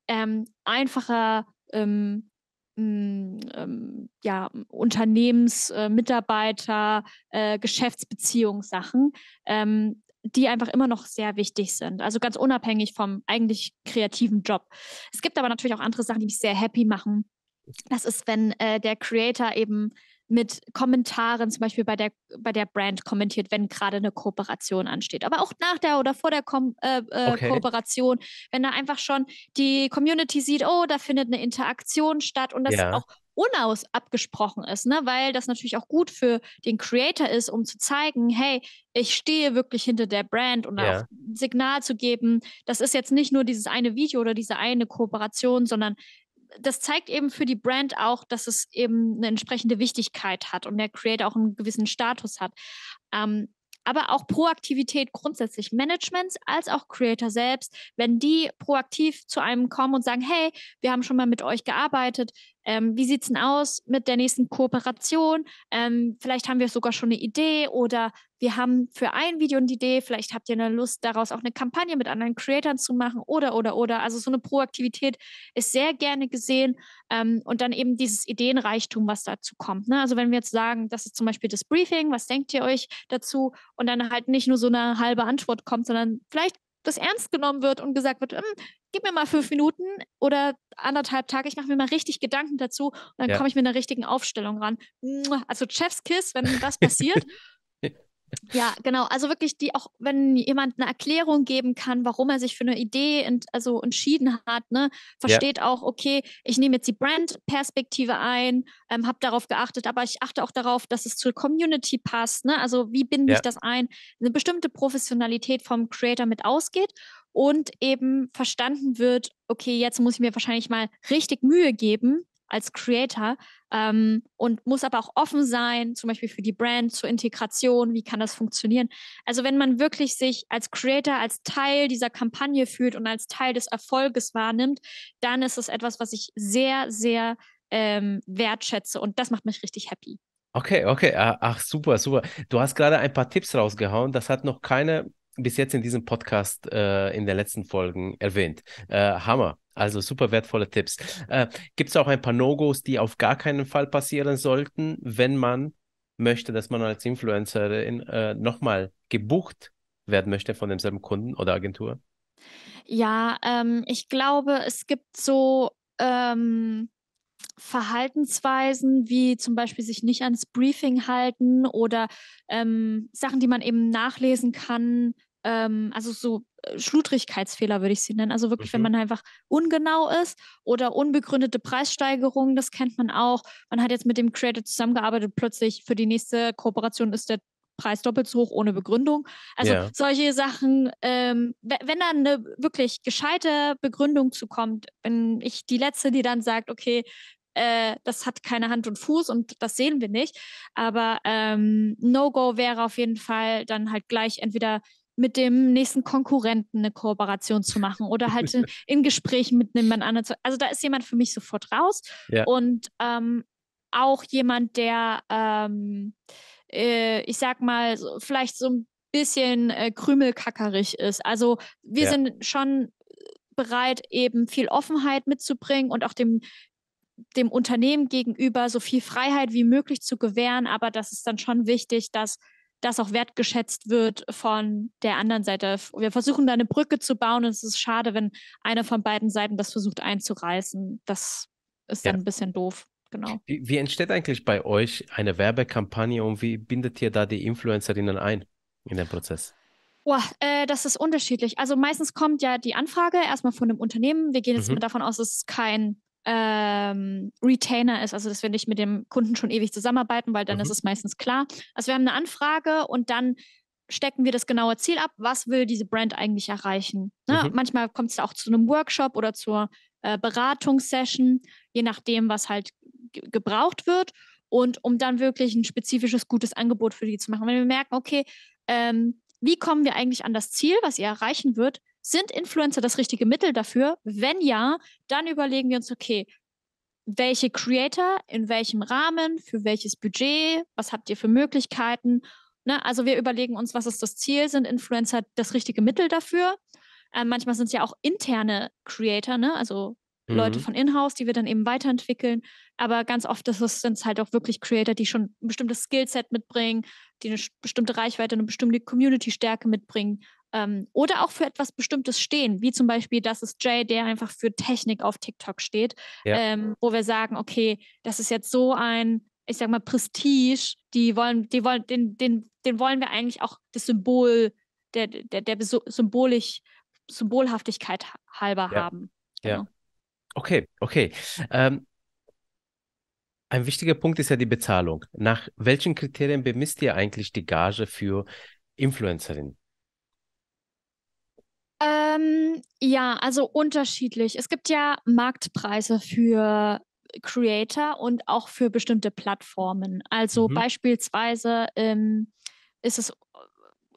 ähm, einfacher ähm, ähm, ja, Unternehmens-, äh, äh, Geschäftsbeziehungssachen, ähm, die einfach immer noch sehr wichtig sind. Also ganz unabhängig vom eigentlich kreativen Job. Es gibt aber natürlich auch andere Sachen, die mich sehr happy machen. Das ist, wenn äh, der Creator eben mit Kommentaren, zum Beispiel bei der, bei der Brand kommentiert, wenn gerade eine Kooperation ansteht. Aber auch nach der oder vor der Kom äh, äh, okay. Kooperation, wenn da einfach schon die Community sieht, oh, da findet eine Interaktion statt und das ja. auch unaus abgesprochen ist, ne? weil das natürlich auch gut für den Creator ist, um zu zeigen, hey, ich stehe wirklich hinter der Brand und ja. auch ein Signal zu geben, das ist jetzt nicht nur dieses eine Video oder diese eine Kooperation, sondern das zeigt eben für die Brand auch, dass es eben eine entsprechende Wichtigkeit hat und der Creator auch einen gewissen Status hat. Ähm, aber auch Proaktivität grundsätzlich Managements als auch Creator selbst, wenn die proaktiv zu einem kommen und sagen, hey, wir haben schon mal mit euch gearbeitet, ähm, wie sieht es denn aus mit der nächsten Kooperation? Ähm, vielleicht haben wir sogar schon eine Idee oder wir haben für ein Video eine Idee, vielleicht habt ihr eine Lust, daraus auch eine Kampagne mit anderen Creatoren zu machen oder, oder, oder. Also so eine Proaktivität ist sehr gerne gesehen ähm, und dann eben dieses Ideenreichtum, was dazu kommt. Ne? Also wenn wir jetzt sagen, das ist zum Beispiel das Briefing, was denkt ihr euch dazu? Und dann halt nicht nur so eine halbe Antwort kommt, sondern vielleicht das ernst genommen wird und gesagt wird, hm, gib mir mal fünf Minuten oder anderthalb Tage, ich mache mir mal richtig Gedanken dazu und dann ja. komme ich mit einer richtigen Aufstellung ran. Also Chefskiss, wenn das passiert. Ja, genau. Also wirklich die, auch wenn jemand eine Erklärung geben kann, warum er sich für eine Idee ent, also entschieden hat, ne, versteht ja. auch, okay, ich nehme jetzt die Brand-Perspektive ein, ähm, habe darauf geachtet, aber ich achte auch darauf, dass es zur Community passt. Ne? Also wie binde ja. ich das ein? Eine bestimmte Professionalität vom Creator mit ausgeht und eben verstanden wird, okay, jetzt muss ich mir wahrscheinlich mal richtig Mühe geben, als Creator ähm, und muss aber auch offen sein, zum Beispiel für die Brand, zur Integration, wie kann das funktionieren. Also wenn man wirklich sich als Creator, als Teil dieser Kampagne fühlt und als Teil des Erfolges wahrnimmt, dann ist das etwas, was ich sehr, sehr ähm, wertschätze und das macht mich richtig happy. Okay, okay, ah, ach super, super. Du hast gerade ein paar Tipps rausgehauen, das hat noch keine bis jetzt in diesem Podcast äh, in den letzten Folgen erwähnt. Äh, Hammer. Also super wertvolle Tipps. Äh, Gibt es auch ein paar No-Gos, die auf gar keinen Fall passieren sollten, wenn man möchte, dass man als Influencerin äh, nochmal gebucht werden möchte von demselben Kunden oder Agentur? Ja, ähm, ich glaube, es gibt so ähm, Verhaltensweisen wie zum Beispiel sich nicht ans Briefing halten oder ähm, Sachen, die man eben nachlesen kann, ähm, also so äh, Schludrigkeitsfehler würde ich sie nennen. Also wirklich, mhm. wenn man einfach ungenau ist oder unbegründete Preissteigerungen, das kennt man auch. Man hat jetzt mit dem Creator zusammengearbeitet, plötzlich für die nächste Kooperation ist der Preis doppelt so hoch ohne Begründung. Also ja. solche Sachen, ähm, wenn dann eine wirklich gescheite Begründung zukommt, bin ich die Letzte, die dann sagt, okay, äh, das hat keine Hand und Fuß und das sehen wir nicht. Aber ähm, No-Go wäre auf jeden Fall dann halt gleich entweder mit dem nächsten Konkurrenten eine Kooperation zu machen oder halt in, Gesprächen mit jemand anderem. Zu, also da ist jemand für mich sofort raus. Ja. Und ähm, auch jemand, der, ähm, äh, ich sag mal, so, vielleicht so ein bisschen äh, krümelkackerig ist. Also wir ja. sind schon bereit, eben viel Offenheit mitzubringen und auch dem dem Unternehmen gegenüber so viel Freiheit wie möglich zu gewähren, aber das ist dann schon wichtig, dass das auch wertgeschätzt wird von der anderen Seite. Wir versuchen da eine Brücke zu bauen und es ist schade, wenn einer von beiden Seiten das versucht einzureißen. Das ist dann ja. ein bisschen doof. Genau. Wie, wie, entsteht eigentlich bei euch eine Werbekampagne und wie bindet ihr da die Influencerinnen ein in den Prozess? Oh, äh, das ist unterschiedlich. Also meistens kommt ja die Anfrage erstmal von einem Unternehmen. Wir gehen jetzt mhm. davon aus, es ist kein ähm, Retainer ist, also dass wir nicht mit dem Kunden schon ewig zusammenarbeiten, weil dann mhm. ist es meistens klar. Also wir haben eine Anfrage und dann stecken wir das genaue Ziel ab, was will diese Brand eigentlich erreichen. Ne? Mhm. Manchmal kommt es auch zu einem Workshop oder zur äh, Beratungssession, je nachdem, was halt gebraucht wird. Und um dann wirklich ein spezifisches, gutes Angebot für die zu machen. Wenn wir merken, okay, ähm, wie kommen wir eigentlich an das Ziel, was ihr erreichen wird, sind Influencer das richtige Mittel dafür? Wenn ja, dann überlegen wir uns, okay, welche Creator, in welchem Rahmen, für welches Budget, was habt ihr für Möglichkeiten? Ne? Also wir überlegen uns, was ist das Ziel? Sind Influencer das richtige Mittel dafür? Ähm, manchmal sind es ja auch interne Creator, ne? also mhm. Leute von Inhouse, die wir dann eben weiterentwickeln. Aber ganz oft sind es halt auch wirklich Creator, die schon ein bestimmtes Skillset mitbringen, die eine bestimmte Reichweite, eine bestimmte Community-Stärke mitbringen ähm, oder auch für etwas Bestimmtes stehen, wie zum Beispiel, das ist Jay, der einfach für Technik auf TikTok steht, ja. ähm, wo wir sagen, okay, das ist jetzt so ein, ich sag mal, Prestige, die wollen, die wollen, den, den, den wollen wir eigentlich auch das Symbol, der, der, der symbolisch, Symbolhaftigkeit halber ja. haben. Genau. Okay, okay. Ähm, ein wichtiger Punkt ist ja die Bezahlung. Nach welchen Kriterien bemisst ihr eigentlich die Gage für Influencerin? Ähm, ja, also unterschiedlich. Es gibt ja Marktpreise für Creator und auch für bestimmte Plattformen. Also mhm. beispielsweise ähm, ist es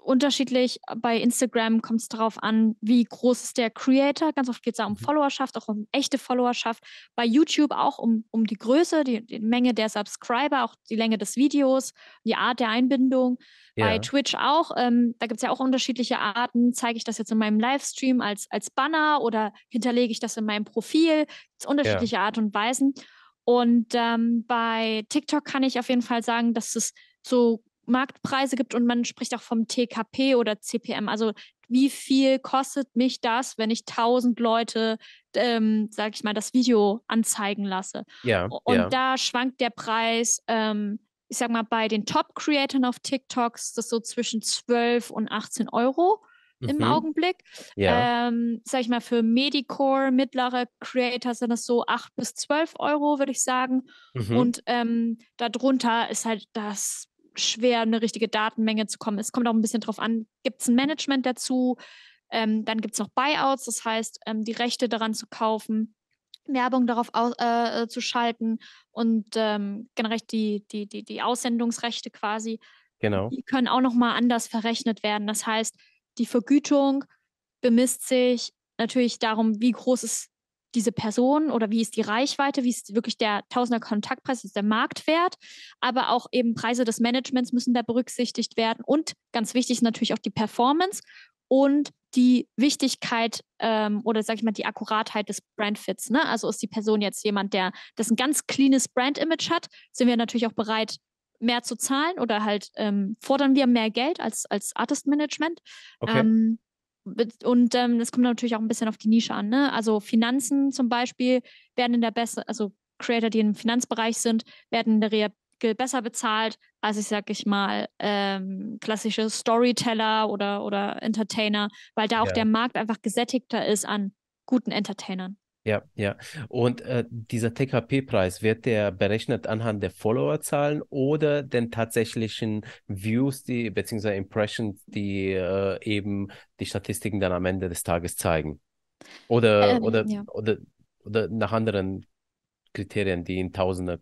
unterschiedlich. Bei Instagram kommt es darauf an, wie groß ist der Creator. Ganz oft geht es da um mhm. Followerschaft, auch um echte Followerschaft. Bei YouTube auch um, um die Größe, die, die Menge der Subscriber, auch die Länge des Videos, die Art der Einbindung. Ja. Bei Twitch auch. Ähm, da gibt es ja auch unterschiedliche Arten. Zeige ich das jetzt in meinem Livestream als, als Banner oder hinterlege ich das in meinem Profil? Es unterschiedliche ja. Art und Weisen. Und ähm, bei TikTok kann ich auf jeden Fall sagen, dass es so Marktpreise gibt und man spricht auch vom TKP oder CPM. Also wie viel kostet mich das, wenn ich 1000 Leute, ähm, sag ich mal, das Video anzeigen lasse? Ja. Und ja. da schwankt der Preis, ähm, ich sag mal, bei den Top-Creatern auf TikToks, das so zwischen 12 und 18 Euro im mhm. Augenblick. Ja. Ähm, sag ich mal, für Medicore, mittlere Creator sind das so 8 bis 12 Euro, würde ich sagen. Mhm. Und ähm, darunter ist halt das schwer, eine richtige Datenmenge zu kommen. Es kommt auch ein bisschen drauf an, gibt es ein Management dazu? Ähm, dann gibt es noch Buyouts, das heißt, ähm, die Rechte daran zu kaufen, Werbung darauf aus, äh, äh, zu schalten und ähm, generell die, die, die, die Aussendungsrechte quasi. Genau. Die können auch nochmal anders verrechnet werden. Das heißt, die Vergütung bemisst sich natürlich darum, wie groß ist diese Person oder wie ist die Reichweite, wie ist wirklich der Tausender Kontaktpreis, ist der Marktwert, aber auch eben Preise des Managements müssen da berücksichtigt werden und ganz wichtig ist natürlich auch die Performance und die Wichtigkeit ähm, oder sage ich mal die Akkuratheit des Brandfits. Ne? Also ist die Person jetzt jemand, der das ein ganz cleanes Brand-Image hat, sind wir natürlich auch bereit, mehr zu zahlen oder halt ähm, fordern wir mehr Geld als, als Artist Management. Okay. Ähm, und ähm, das kommt natürlich auch ein bisschen auf die Nische an. Ne? Also Finanzen zum Beispiel werden in der besser, also Creator, die im Finanzbereich sind, werden in der Regel besser bezahlt als ich sag ich mal ähm, klassische Storyteller oder oder Entertainer, weil da auch ja. der Markt einfach gesättigter ist an guten Entertainern. Ja, ja. Und äh, dieser TKP-Preis, wird der berechnet anhand der Followerzahlen oder den tatsächlichen Views, die, beziehungsweise Impressions, die äh, eben die Statistiken dann am Ende des Tages zeigen? Oder, ähm, oder, ja. oder, oder nach anderen Kriterien, die in Tausende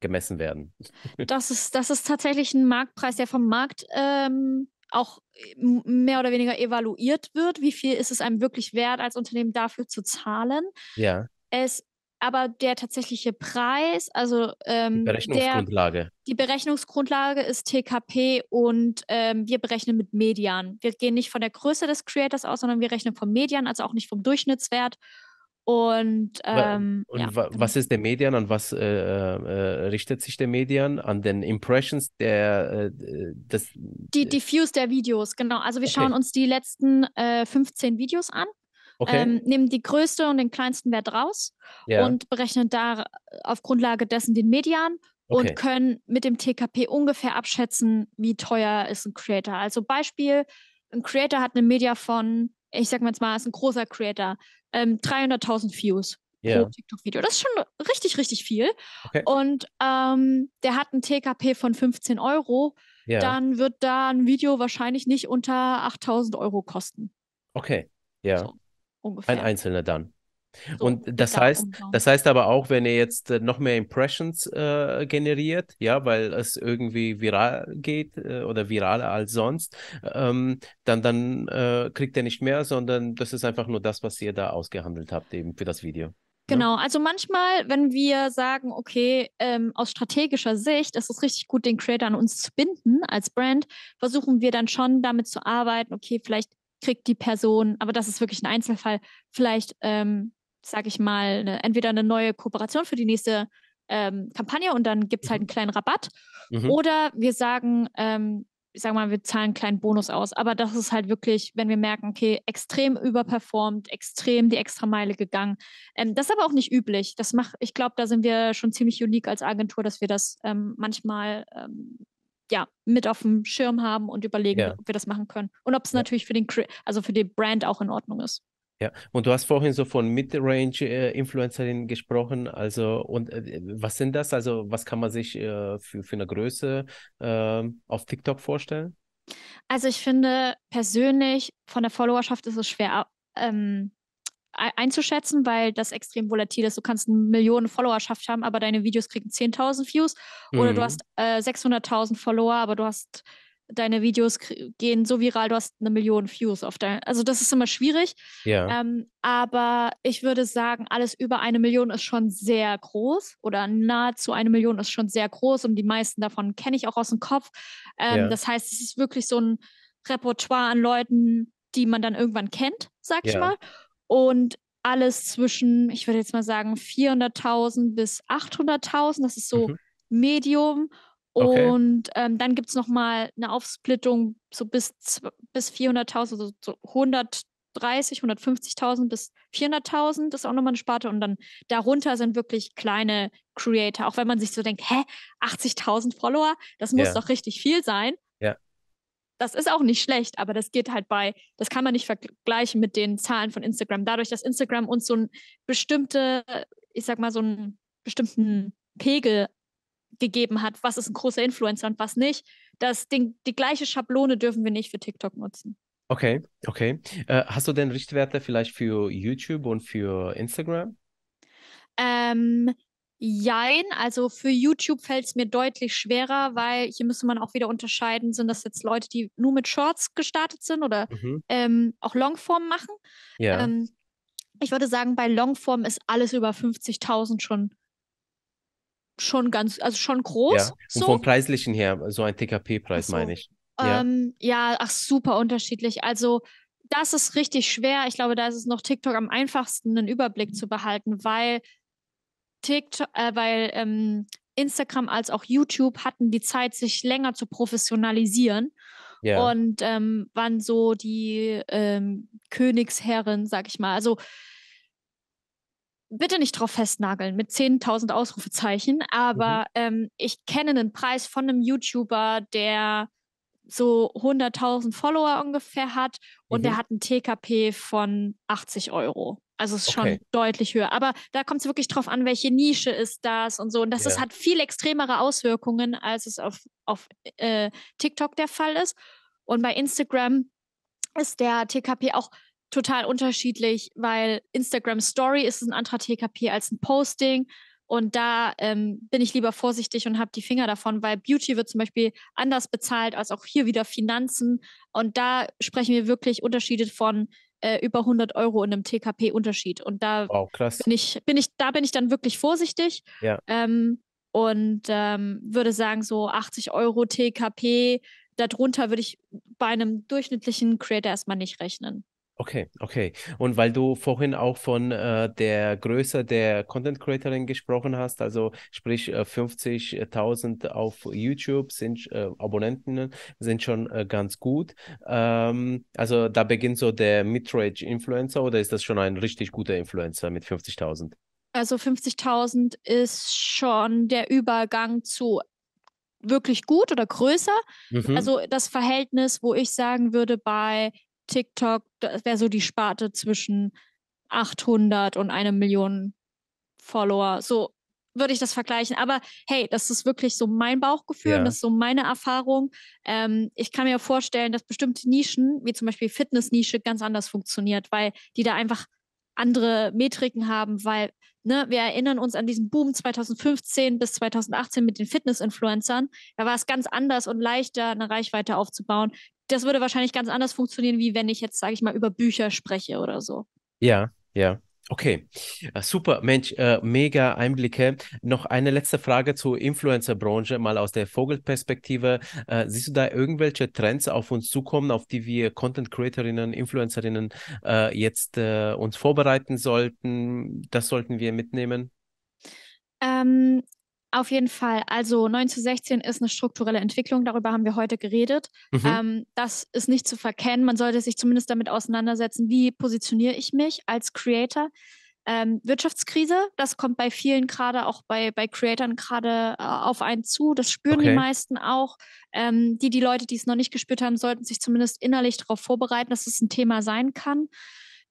gemessen werden? Das ist, das ist tatsächlich ein Marktpreis, der vom Markt ähm, auch äh, mehr oder weniger evaluiert wird, wie viel ist es einem wirklich wert, als Unternehmen dafür zu zahlen. Ja. Es aber der tatsächliche Preis, also ähm, die Berechnungsgrundlage. Der, die Berechnungsgrundlage ist TKP und ähm, wir berechnen mit Median. Wir gehen nicht von der Größe des Creators aus, sondern wir rechnen vom Median, also auch nicht vom Durchschnittswert und, ähm, und ja, genau. was ist der Median? An was äh, äh, richtet sich der Median? An den Impressions der äh, das Die, äh die Views der Videos, genau. Also wir okay. schauen uns die letzten 15 äh, Videos an, okay. ähm, nehmen die größte und den kleinsten Wert raus ja. und berechnen da äh, auf Grundlage dessen den Median okay. und können mit dem TKP ungefähr abschätzen, wie teuer ist ein Creator. Also Beispiel, ein Creator hat eine Media von ich sag mal jetzt mal, ist ein großer Creator, ähm, 300.000 Views yeah. pro TikTok-Video. Das ist schon richtig, richtig viel. Okay. Und ähm, der hat einen TKP von 15 Euro. Yeah. Dann wird da ein Video wahrscheinlich nicht unter 8.000 Euro kosten. Okay, ja. Yeah. So, Ein einzelner dann. So, und das heißt, das heißt aber auch, wenn ihr jetzt äh, noch mehr Impressions äh, generiert, ja, weil es irgendwie viral geht äh, oder viraler als sonst, ähm, dann, dann äh, kriegt ihr nicht mehr, sondern das ist einfach nur das, was ihr da ausgehandelt habt, eben für das Video. Ne? Genau, also manchmal, wenn wir sagen, okay, ähm, aus strategischer Sicht ist es richtig gut, den Creator an uns zu binden als Brand, versuchen wir dann schon damit zu arbeiten, okay, vielleicht kriegt die Person, aber das ist wirklich ein Einzelfall, vielleicht ähm, sage ich mal, eine, entweder eine neue Kooperation für die nächste ähm, Kampagne und dann gibt es halt mhm. einen kleinen Rabatt. Mhm. Oder wir sagen, ähm, ich sage mal, wir zahlen einen kleinen Bonus aus. Aber das ist halt wirklich, wenn wir merken, okay, extrem überperformt, extrem die extra Meile gegangen. Ähm, das ist aber auch nicht üblich. Das mach, ich glaube, da sind wir schon ziemlich unique als Agentur, dass wir das ähm, manchmal ähm, ja, mit auf dem Schirm haben und überlegen, ja. ob wir das machen können. Und ob es ja. natürlich für den, also für die Brand auch in Ordnung ist. Ja, und du hast vorhin so von Mid-Range-Influencerinnen äh, gesprochen. Also, und äh, was sind das? Also, was kann man sich äh, für, für eine Größe ähm, auf TikTok vorstellen? Also, ich finde persönlich von der Followerschaft ist es schwer ähm, einzuschätzen, weil das extrem volatil ist. Du kannst eine Million Followerschaft haben, aber deine Videos kriegen 10.000 Views. Oder mhm. du hast 600.000 äh, Follower, aber du hast deine Videos gehen so viral, du hast eine Million Views auf deinem. Also das ist immer schwierig. Ja. Ähm, aber ich würde sagen, alles über eine Million ist schon sehr groß oder nahezu eine Million ist schon sehr groß und die meisten davon kenne ich auch aus dem Kopf. Ähm, ja. Das heißt, es ist wirklich so ein Repertoire an Leuten, die man dann irgendwann kennt, sag ich ja. mal. Und alles zwischen, ich würde jetzt mal sagen, 400.000 bis 800.000, das ist so mhm. Medium Okay. Und ähm, dann gibt es nochmal eine Aufsplittung so bis, bis 400.000, also so 130, 150.000 bis 400.000 ist auch nochmal eine Sparte. Und dann darunter sind wirklich kleine Creator. Auch wenn man sich so denkt, hä, 80.000 Follower, das muss yeah. doch richtig viel sein. Ja. Das ist auch nicht schlecht, aber das geht halt bei, das kann man nicht vergleichen mit den Zahlen von Instagram. Dadurch, dass Instagram uns so ein bestimmte, ich sag mal, so einen bestimmten Pegel gegeben hat, was ist ein großer Influencer und was nicht. Das, die gleiche Schablone dürfen wir nicht für TikTok nutzen. Okay, okay. Äh, hast du denn Richtwerte vielleicht für YouTube und für Instagram? Ähm, jein, also für YouTube fällt es mir deutlich schwerer, weil hier müsste man auch wieder unterscheiden, sind das jetzt Leute, die nur mit Shorts gestartet sind oder mhm. ähm, auch Longform machen? Ja. Ähm, ich würde sagen, bei Longform ist alles über 50.000 schon schon ganz, also schon groß. Ja. Und so. vom preislichen her, so ein TKP-Preis so. meine ich. Ja. Ähm, ja, ach, super unterschiedlich. Also das ist richtig schwer. Ich glaube, da ist es noch TikTok am einfachsten, einen Überblick zu behalten, weil TikTok, äh, weil ähm, Instagram als auch YouTube hatten die Zeit, sich länger zu professionalisieren. Ja. Und ähm, waren so die ähm, Königsherren, sag ich mal. Also bitte nicht drauf festnageln mit 10.000 Ausrufezeichen, aber mhm. ähm, ich kenne einen Preis von einem YouTuber, der so 100.000 Follower ungefähr hat und mhm. der hat einen TKP von 80 Euro. Also es ist okay. schon deutlich höher. Aber da kommt es wirklich drauf an, welche Nische ist das und so. Und das yeah. ist, hat viel extremere Auswirkungen, als es auf, auf äh, TikTok der Fall ist. Und bei Instagram ist der TKP auch total unterschiedlich, weil Instagram Story ist ein anderer TKP als ein Posting. Und da ähm, bin ich lieber vorsichtig und habe die Finger davon, weil Beauty wird zum Beispiel anders bezahlt als auch hier wieder Finanzen. Und da sprechen wir wirklich Unterschiede von äh, über 100 Euro in einem TKP-Unterschied. Und da wow, Bin, ich, bin ich, da bin ich dann wirklich vorsichtig. Ja. Ähm, und ähm, würde sagen, so 80 Euro TKP, darunter würde ich bei einem durchschnittlichen Creator erstmal nicht rechnen. Okay, okay. Und weil du vorhin auch von äh, der Größe der Content Creatorin gesprochen hast, also sprich 50.000 äh, auf YouTube sind äh, Abonnenten sind schon äh, ganz gut. Ähm, also da beginnt so der Midrange Influencer oder ist das schon ein richtig guter Influencer mit 50.000? Also 50.000 ist schon der Übergang zu wirklich gut oder größer. Mhm. Also das Verhältnis, wo ich sagen würde, bei TikTok, das wäre so die Sparte zwischen 800 und eine Million Follower. So würde ich das vergleichen. Aber hey, das ist wirklich so mein Bauchgefühl ja. und das ist so meine Erfahrung. Ähm, ich kann mir vorstellen, dass bestimmte Nischen, wie zum Beispiel Fitnessnische, ganz anders funktioniert, weil die da einfach andere Metriken haben, weil ne, wir erinnern uns an diesen Boom 2015 bis 2018 mit den Fitness-Influencern. Da war es ganz anders und leichter, eine Reichweite aufzubauen das würde wahrscheinlich ganz anders funktionieren, wie wenn ich jetzt, sage ich mal, über Bücher spreche oder so. Ja, ja. Okay, äh, super, Mensch, äh, mega Einblicke. Noch eine letzte Frage zur Influencer-Branche, mal aus der Vogelperspektive. Äh, siehst du da irgendwelche Trends auf uns zukommen, auf die wir Content-Creatorinnen, Influencerinnen äh, jetzt äh, uns vorbereiten sollten? Das sollten wir mitnehmen? Ähm, auf jeden Fall. Also 9 zu 16 ist eine strukturelle Entwicklung, darüber haben wir heute geredet. Mhm. Ähm, das ist nicht zu verkennen. Man sollte sich zumindest damit auseinandersetzen, wie positioniere ich mich als Creator. Ähm, Wirtschaftskrise, das kommt bei vielen gerade, auch bei, bei Creatern gerade äh, auf einen zu. Das spüren okay. die meisten auch. Ähm, die, die Leute, die es noch nicht gespürt haben, sollten sich zumindest innerlich darauf vorbereiten, dass es ein Thema sein kann.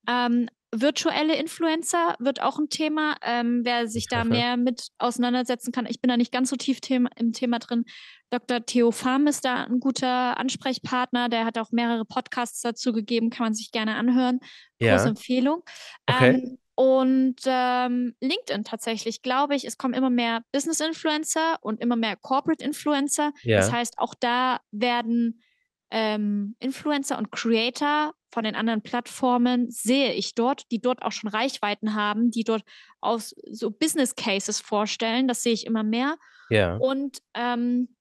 Ähm, virtuelle Influencer wird auch ein Thema. Ähm, wer sich da mehr mit auseinandersetzen kann, ich bin da nicht ganz so tief Thema, im Thema drin. Dr. Theo Farm ist da ein guter Ansprechpartner. Der hat auch mehrere Podcasts dazu gegeben, kann man sich gerne anhören. Ja. Große Empfehlung. Okay. Ähm, und ähm, LinkedIn tatsächlich, glaube ich, es kommen immer mehr Business-Influencer und immer mehr Corporate-Influencer. Ja. Das heißt, auch da werden ähm, Influencer und Creator von den anderen Plattformen sehe ich dort, die dort auch schon Reichweiten haben, die dort aus so Business Cases vorstellen. Das sehe ich immer mehr. Ja. Und ähm,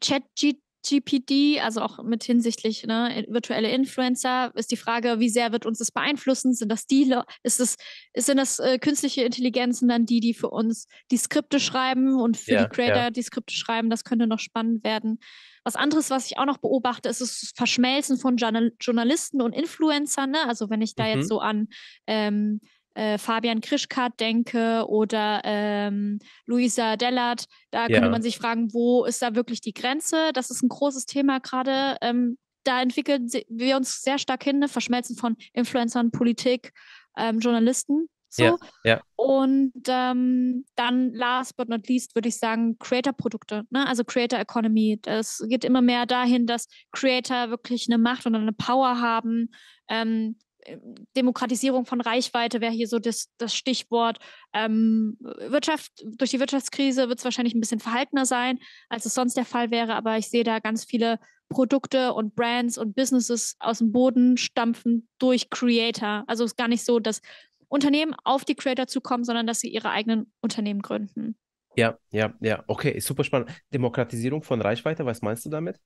ChatGPD, also auch mit hinsichtlich ne, virtuelle Influencer, ist die Frage, wie sehr wird uns das beeinflussen? Sind das die, ist es, sind das äh, künstliche Intelligenzen dann die, die für uns die Skripte schreiben und für ja, die Creator ja. die Skripte schreiben? Das könnte noch spannend werden. Was anderes, was ich auch noch beobachte, ist das Verschmelzen von Journal Journalisten und Influencern. Ne? Also wenn ich da mhm. jetzt so an ähm, äh, Fabian Krischkat denke oder ähm, Luisa Dellert, da ja. könnte man sich fragen, wo ist da wirklich die Grenze? Das ist ein großes Thema gerade. Ähm, da entwickeln wir uns sehr stark hin, ne? Verschmelzen von Influencern, Politik, ähm, Journalisten. So. Ja, ja. Und ähm, dann last but not least würde ich sagen Creator-Produkte, ne? also Creator Economy. Es geht immer mehr dahin, dass Creator wirklich eine Macht und eine Power haben. Ähm, äh, Demokratisierung von Reichweite wäre hier so das, das Stichwort. Ähm, Wirtschaft, durch die Wirtschaftskrise wird es wahrscheinlich ein bisschen verhaltener sein, als es sonst der Fall wäre, aber ich sehe da ganz viele Produkte und Brands und Businesses aus dem Boden stampfen durch Creator. Also es ist gar nicht so, dass Unternehmen auf die Creator zukommen, sondern dass sie ihre eigenen Unternehmen gründen. Ja, ja, ja. Okay, ist super spannend. Demokratisierung von Reichweite, was meinst du damit?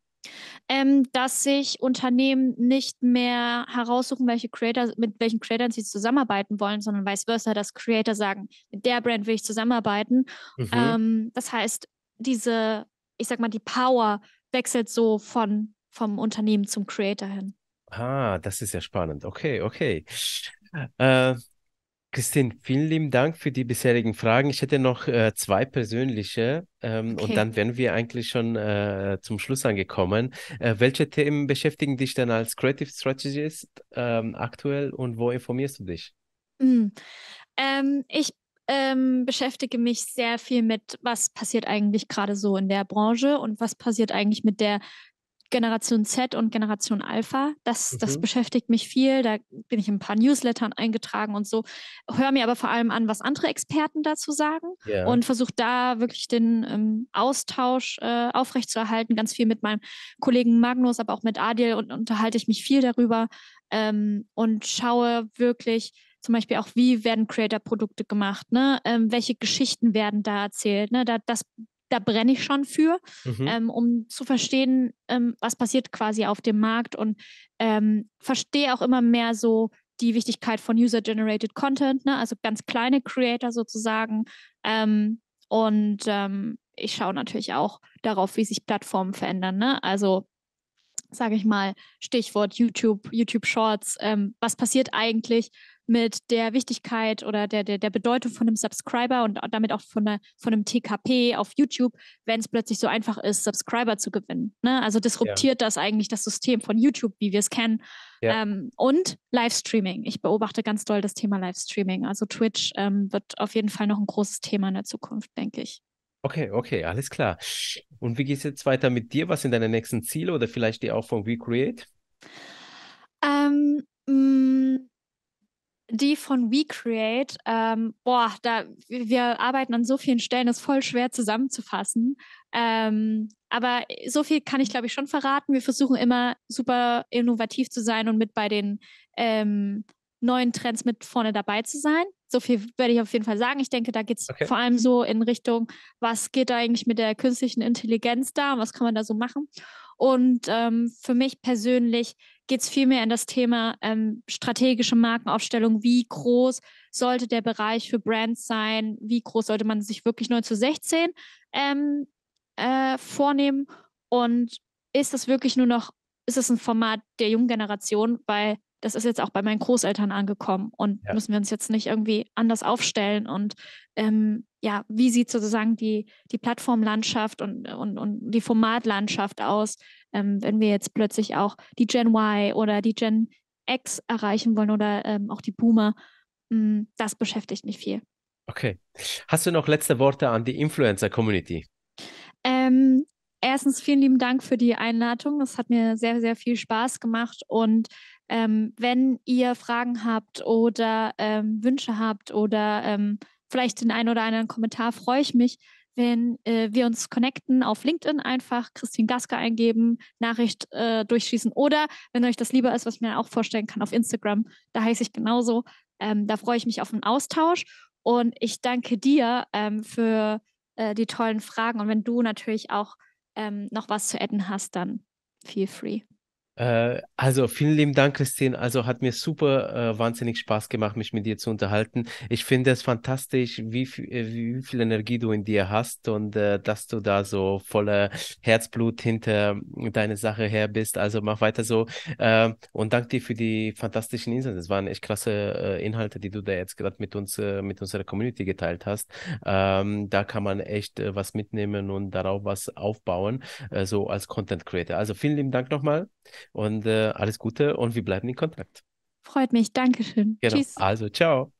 Ähm, dass sich Unternehmen nicht mehr heraussuchen, welche Creator, mit welchen Creators sie zusammenarbeiten wollen, sondern vice versa, dass Creator sagen, mit der Brand will ich zusammenarbeiten. Mhm. Ähm, das heißt, diese, ich sag mal, die Power wechselt so von, vom Unternehmen zum Creator hin. Ah, das ist ja spannend. Okay, okay. Äh, Christine, vielen lieben Dank für die bisherigen Fragen. Ich hätte noch äh, zwei persönliche ähm, okay. und dann wären wir eigentlich schon äh, zum Schluss angekommen. Äh, welche Themen beschäftigen dich denn als Creative Strategist ähm, aktuell und wo informierst du dich? Mm. Ähm, ich ähm, beschäftige mich sehr viel mit, was passiert eigentlich gerade so in der Branche und was passiert eigentlich mit der Generation Z und Generation Alpha. Das, mhm. das beschäftigt mich viel. Da bin ich in ein paar Newslettern eingetragen und so. Höre mir aber vor allem an, was andere Experten dazu sagen yeah. und versuche da wirklich den ähm, Austausch äh, aufrechtzuerhalten. Ganz viel mit meinem Kollegen Magnus, aber auch mit Adil und unterhalte ich mich viel darüber ähm, und schaue wirklich, zum Beispiel auch, wie werden Creator-Produkte gemacht, ne? Ähm, welche Geschichten werden da erzählt, ne? Da, das da brenne ich schon für, mhm. ähm, um zu verstehen, ähm, was passiert quasi auf dem Markt und ähm, verstehe auch immer mehr so die Wichtigkeit von User-Generated Content, ne? also ganz kleine Creator sozusagen. Ähm, und ähm, ich schaue natürlich auch darauf, wie sich Plattformen verändern. Ne? Also sage ich mal, Stichwort YouTube, YouTube Shorts, ähm, was passiert eigentlich, mit der Wichtigkeit oder der, der, der Bedeutung von einem Subscriber und damit auch von, einer, von einem TKP auf YouTube, wenn es plötzlich so einfach ist, Subscriber zu gewinnen. Ne? Also disruptiert ja. das eigentlich das System von YouTube, wie wir es kennen. Ja. Ähm, und Livestreaming. Ich beobachte ganz doll das Thema Livestreaming. Also Twitch ähm, wird auf jeden Fall noch ein großes Thema in der Zukunft, denke ich. Okay, okay, alles klar. Und wie geht es jetzt weiter mit dir? Was sind deine nächsten Ziele oder vielleicht die auch von WeCreate? Ähm, mm, die von WeCreate, ähm, boah, da, wir arbeiten an so vielen Stellen, das ist voll schwer zusammenzufassen. Ähm, aber so viel kann ich, glaube ich, schon verraten. Wir versuchen immer super innovativ zu sein und mit bei den ähm, neuen Trends mit vorne dabei zu sein. So viel werde ich auf jeden Fall sagen. Ich denke, da geht es okay. vor allem so in Richtung, was geht da eigentlich mit der künstlichen Intelligenz da und was kann man da so machen. Und ähm, für mich persönlich geht es vielmehr in das Thema ähm, strategische Markenaufstellung. Wie groß sollte der Bereich für Brands sein? Wie groß sollte man sich wirklich 9 zu 16 ähm, äh, vornehmen? Und ist das wirklich nur noch, ist das ein Format der jungen Generation? Weil das ist jetzt auch bei meinen Großeltern angekommen und ja. müssen wir uns jetzt nicht irgendwie anders aufstellen und ähm, ja, wie sieht sozusagen die, die Plattformlandschaft und, und, und die Formatlandschaft aus, ähm, wenn wir jetzt plötzlich auch die Gen Y oder die Gen X erreichen wollen oder ähm, auch die Boomer. Hm, das beschäftigt mich viel. Okay. Hast du noch letzte Worte an die Influencer-Community? Ähm, erstens vielen lieben Dank für die Einladung. Das hat mir sehr, sehr viel Spaß gemacht und ähm, wenn ihr Fragen habt oder ähm, Wünsche habt oder ähm, vielleicht den einen oder anderen Kommentar, freue ich mich, wenn äh, wir uns connecten auf LinkedIn einfach Christine Gaske eingeben, Nachricht äh, durchschießen oder wenn euch das lieber ist, was ich mir auch vorstellen kann, auf Instagram, da heiße ich genauso. Ähm, da freue ich mich auf einen Austausch und ich danke dir ähm, für äh, die tollen Fragen und wenn du natürlich auch ähm, noch was zu adden hast, dann feel free. Äh, also vielen lieben Dank, Christine. Also hat mir super äh, wahnsinnig Spaß gemacht, mich mit dir zu unterhalten. Ich finde es fantastisch, wie, äh, wie viel Energie du in dir hast und äh, dass du da so voller Herzblut hinter deine Sache her bist. Also mach weiter so ähm, und danke dir für die fantastischen Insights. Das waren echt krasse äh, Inhalte, die du da jetzt gerade mit uns, mit unserer Community geteilt hast. Ähm, da kann man echt was mitnehmen und darauf was aufbauen, so als Content Creator. Also vielen lieben Dank nochmal. Und äh, alles Gute und wir bleiben in Kontakt. Freut mich. Dankeschön. Genau. Tschüss. Also, ciao.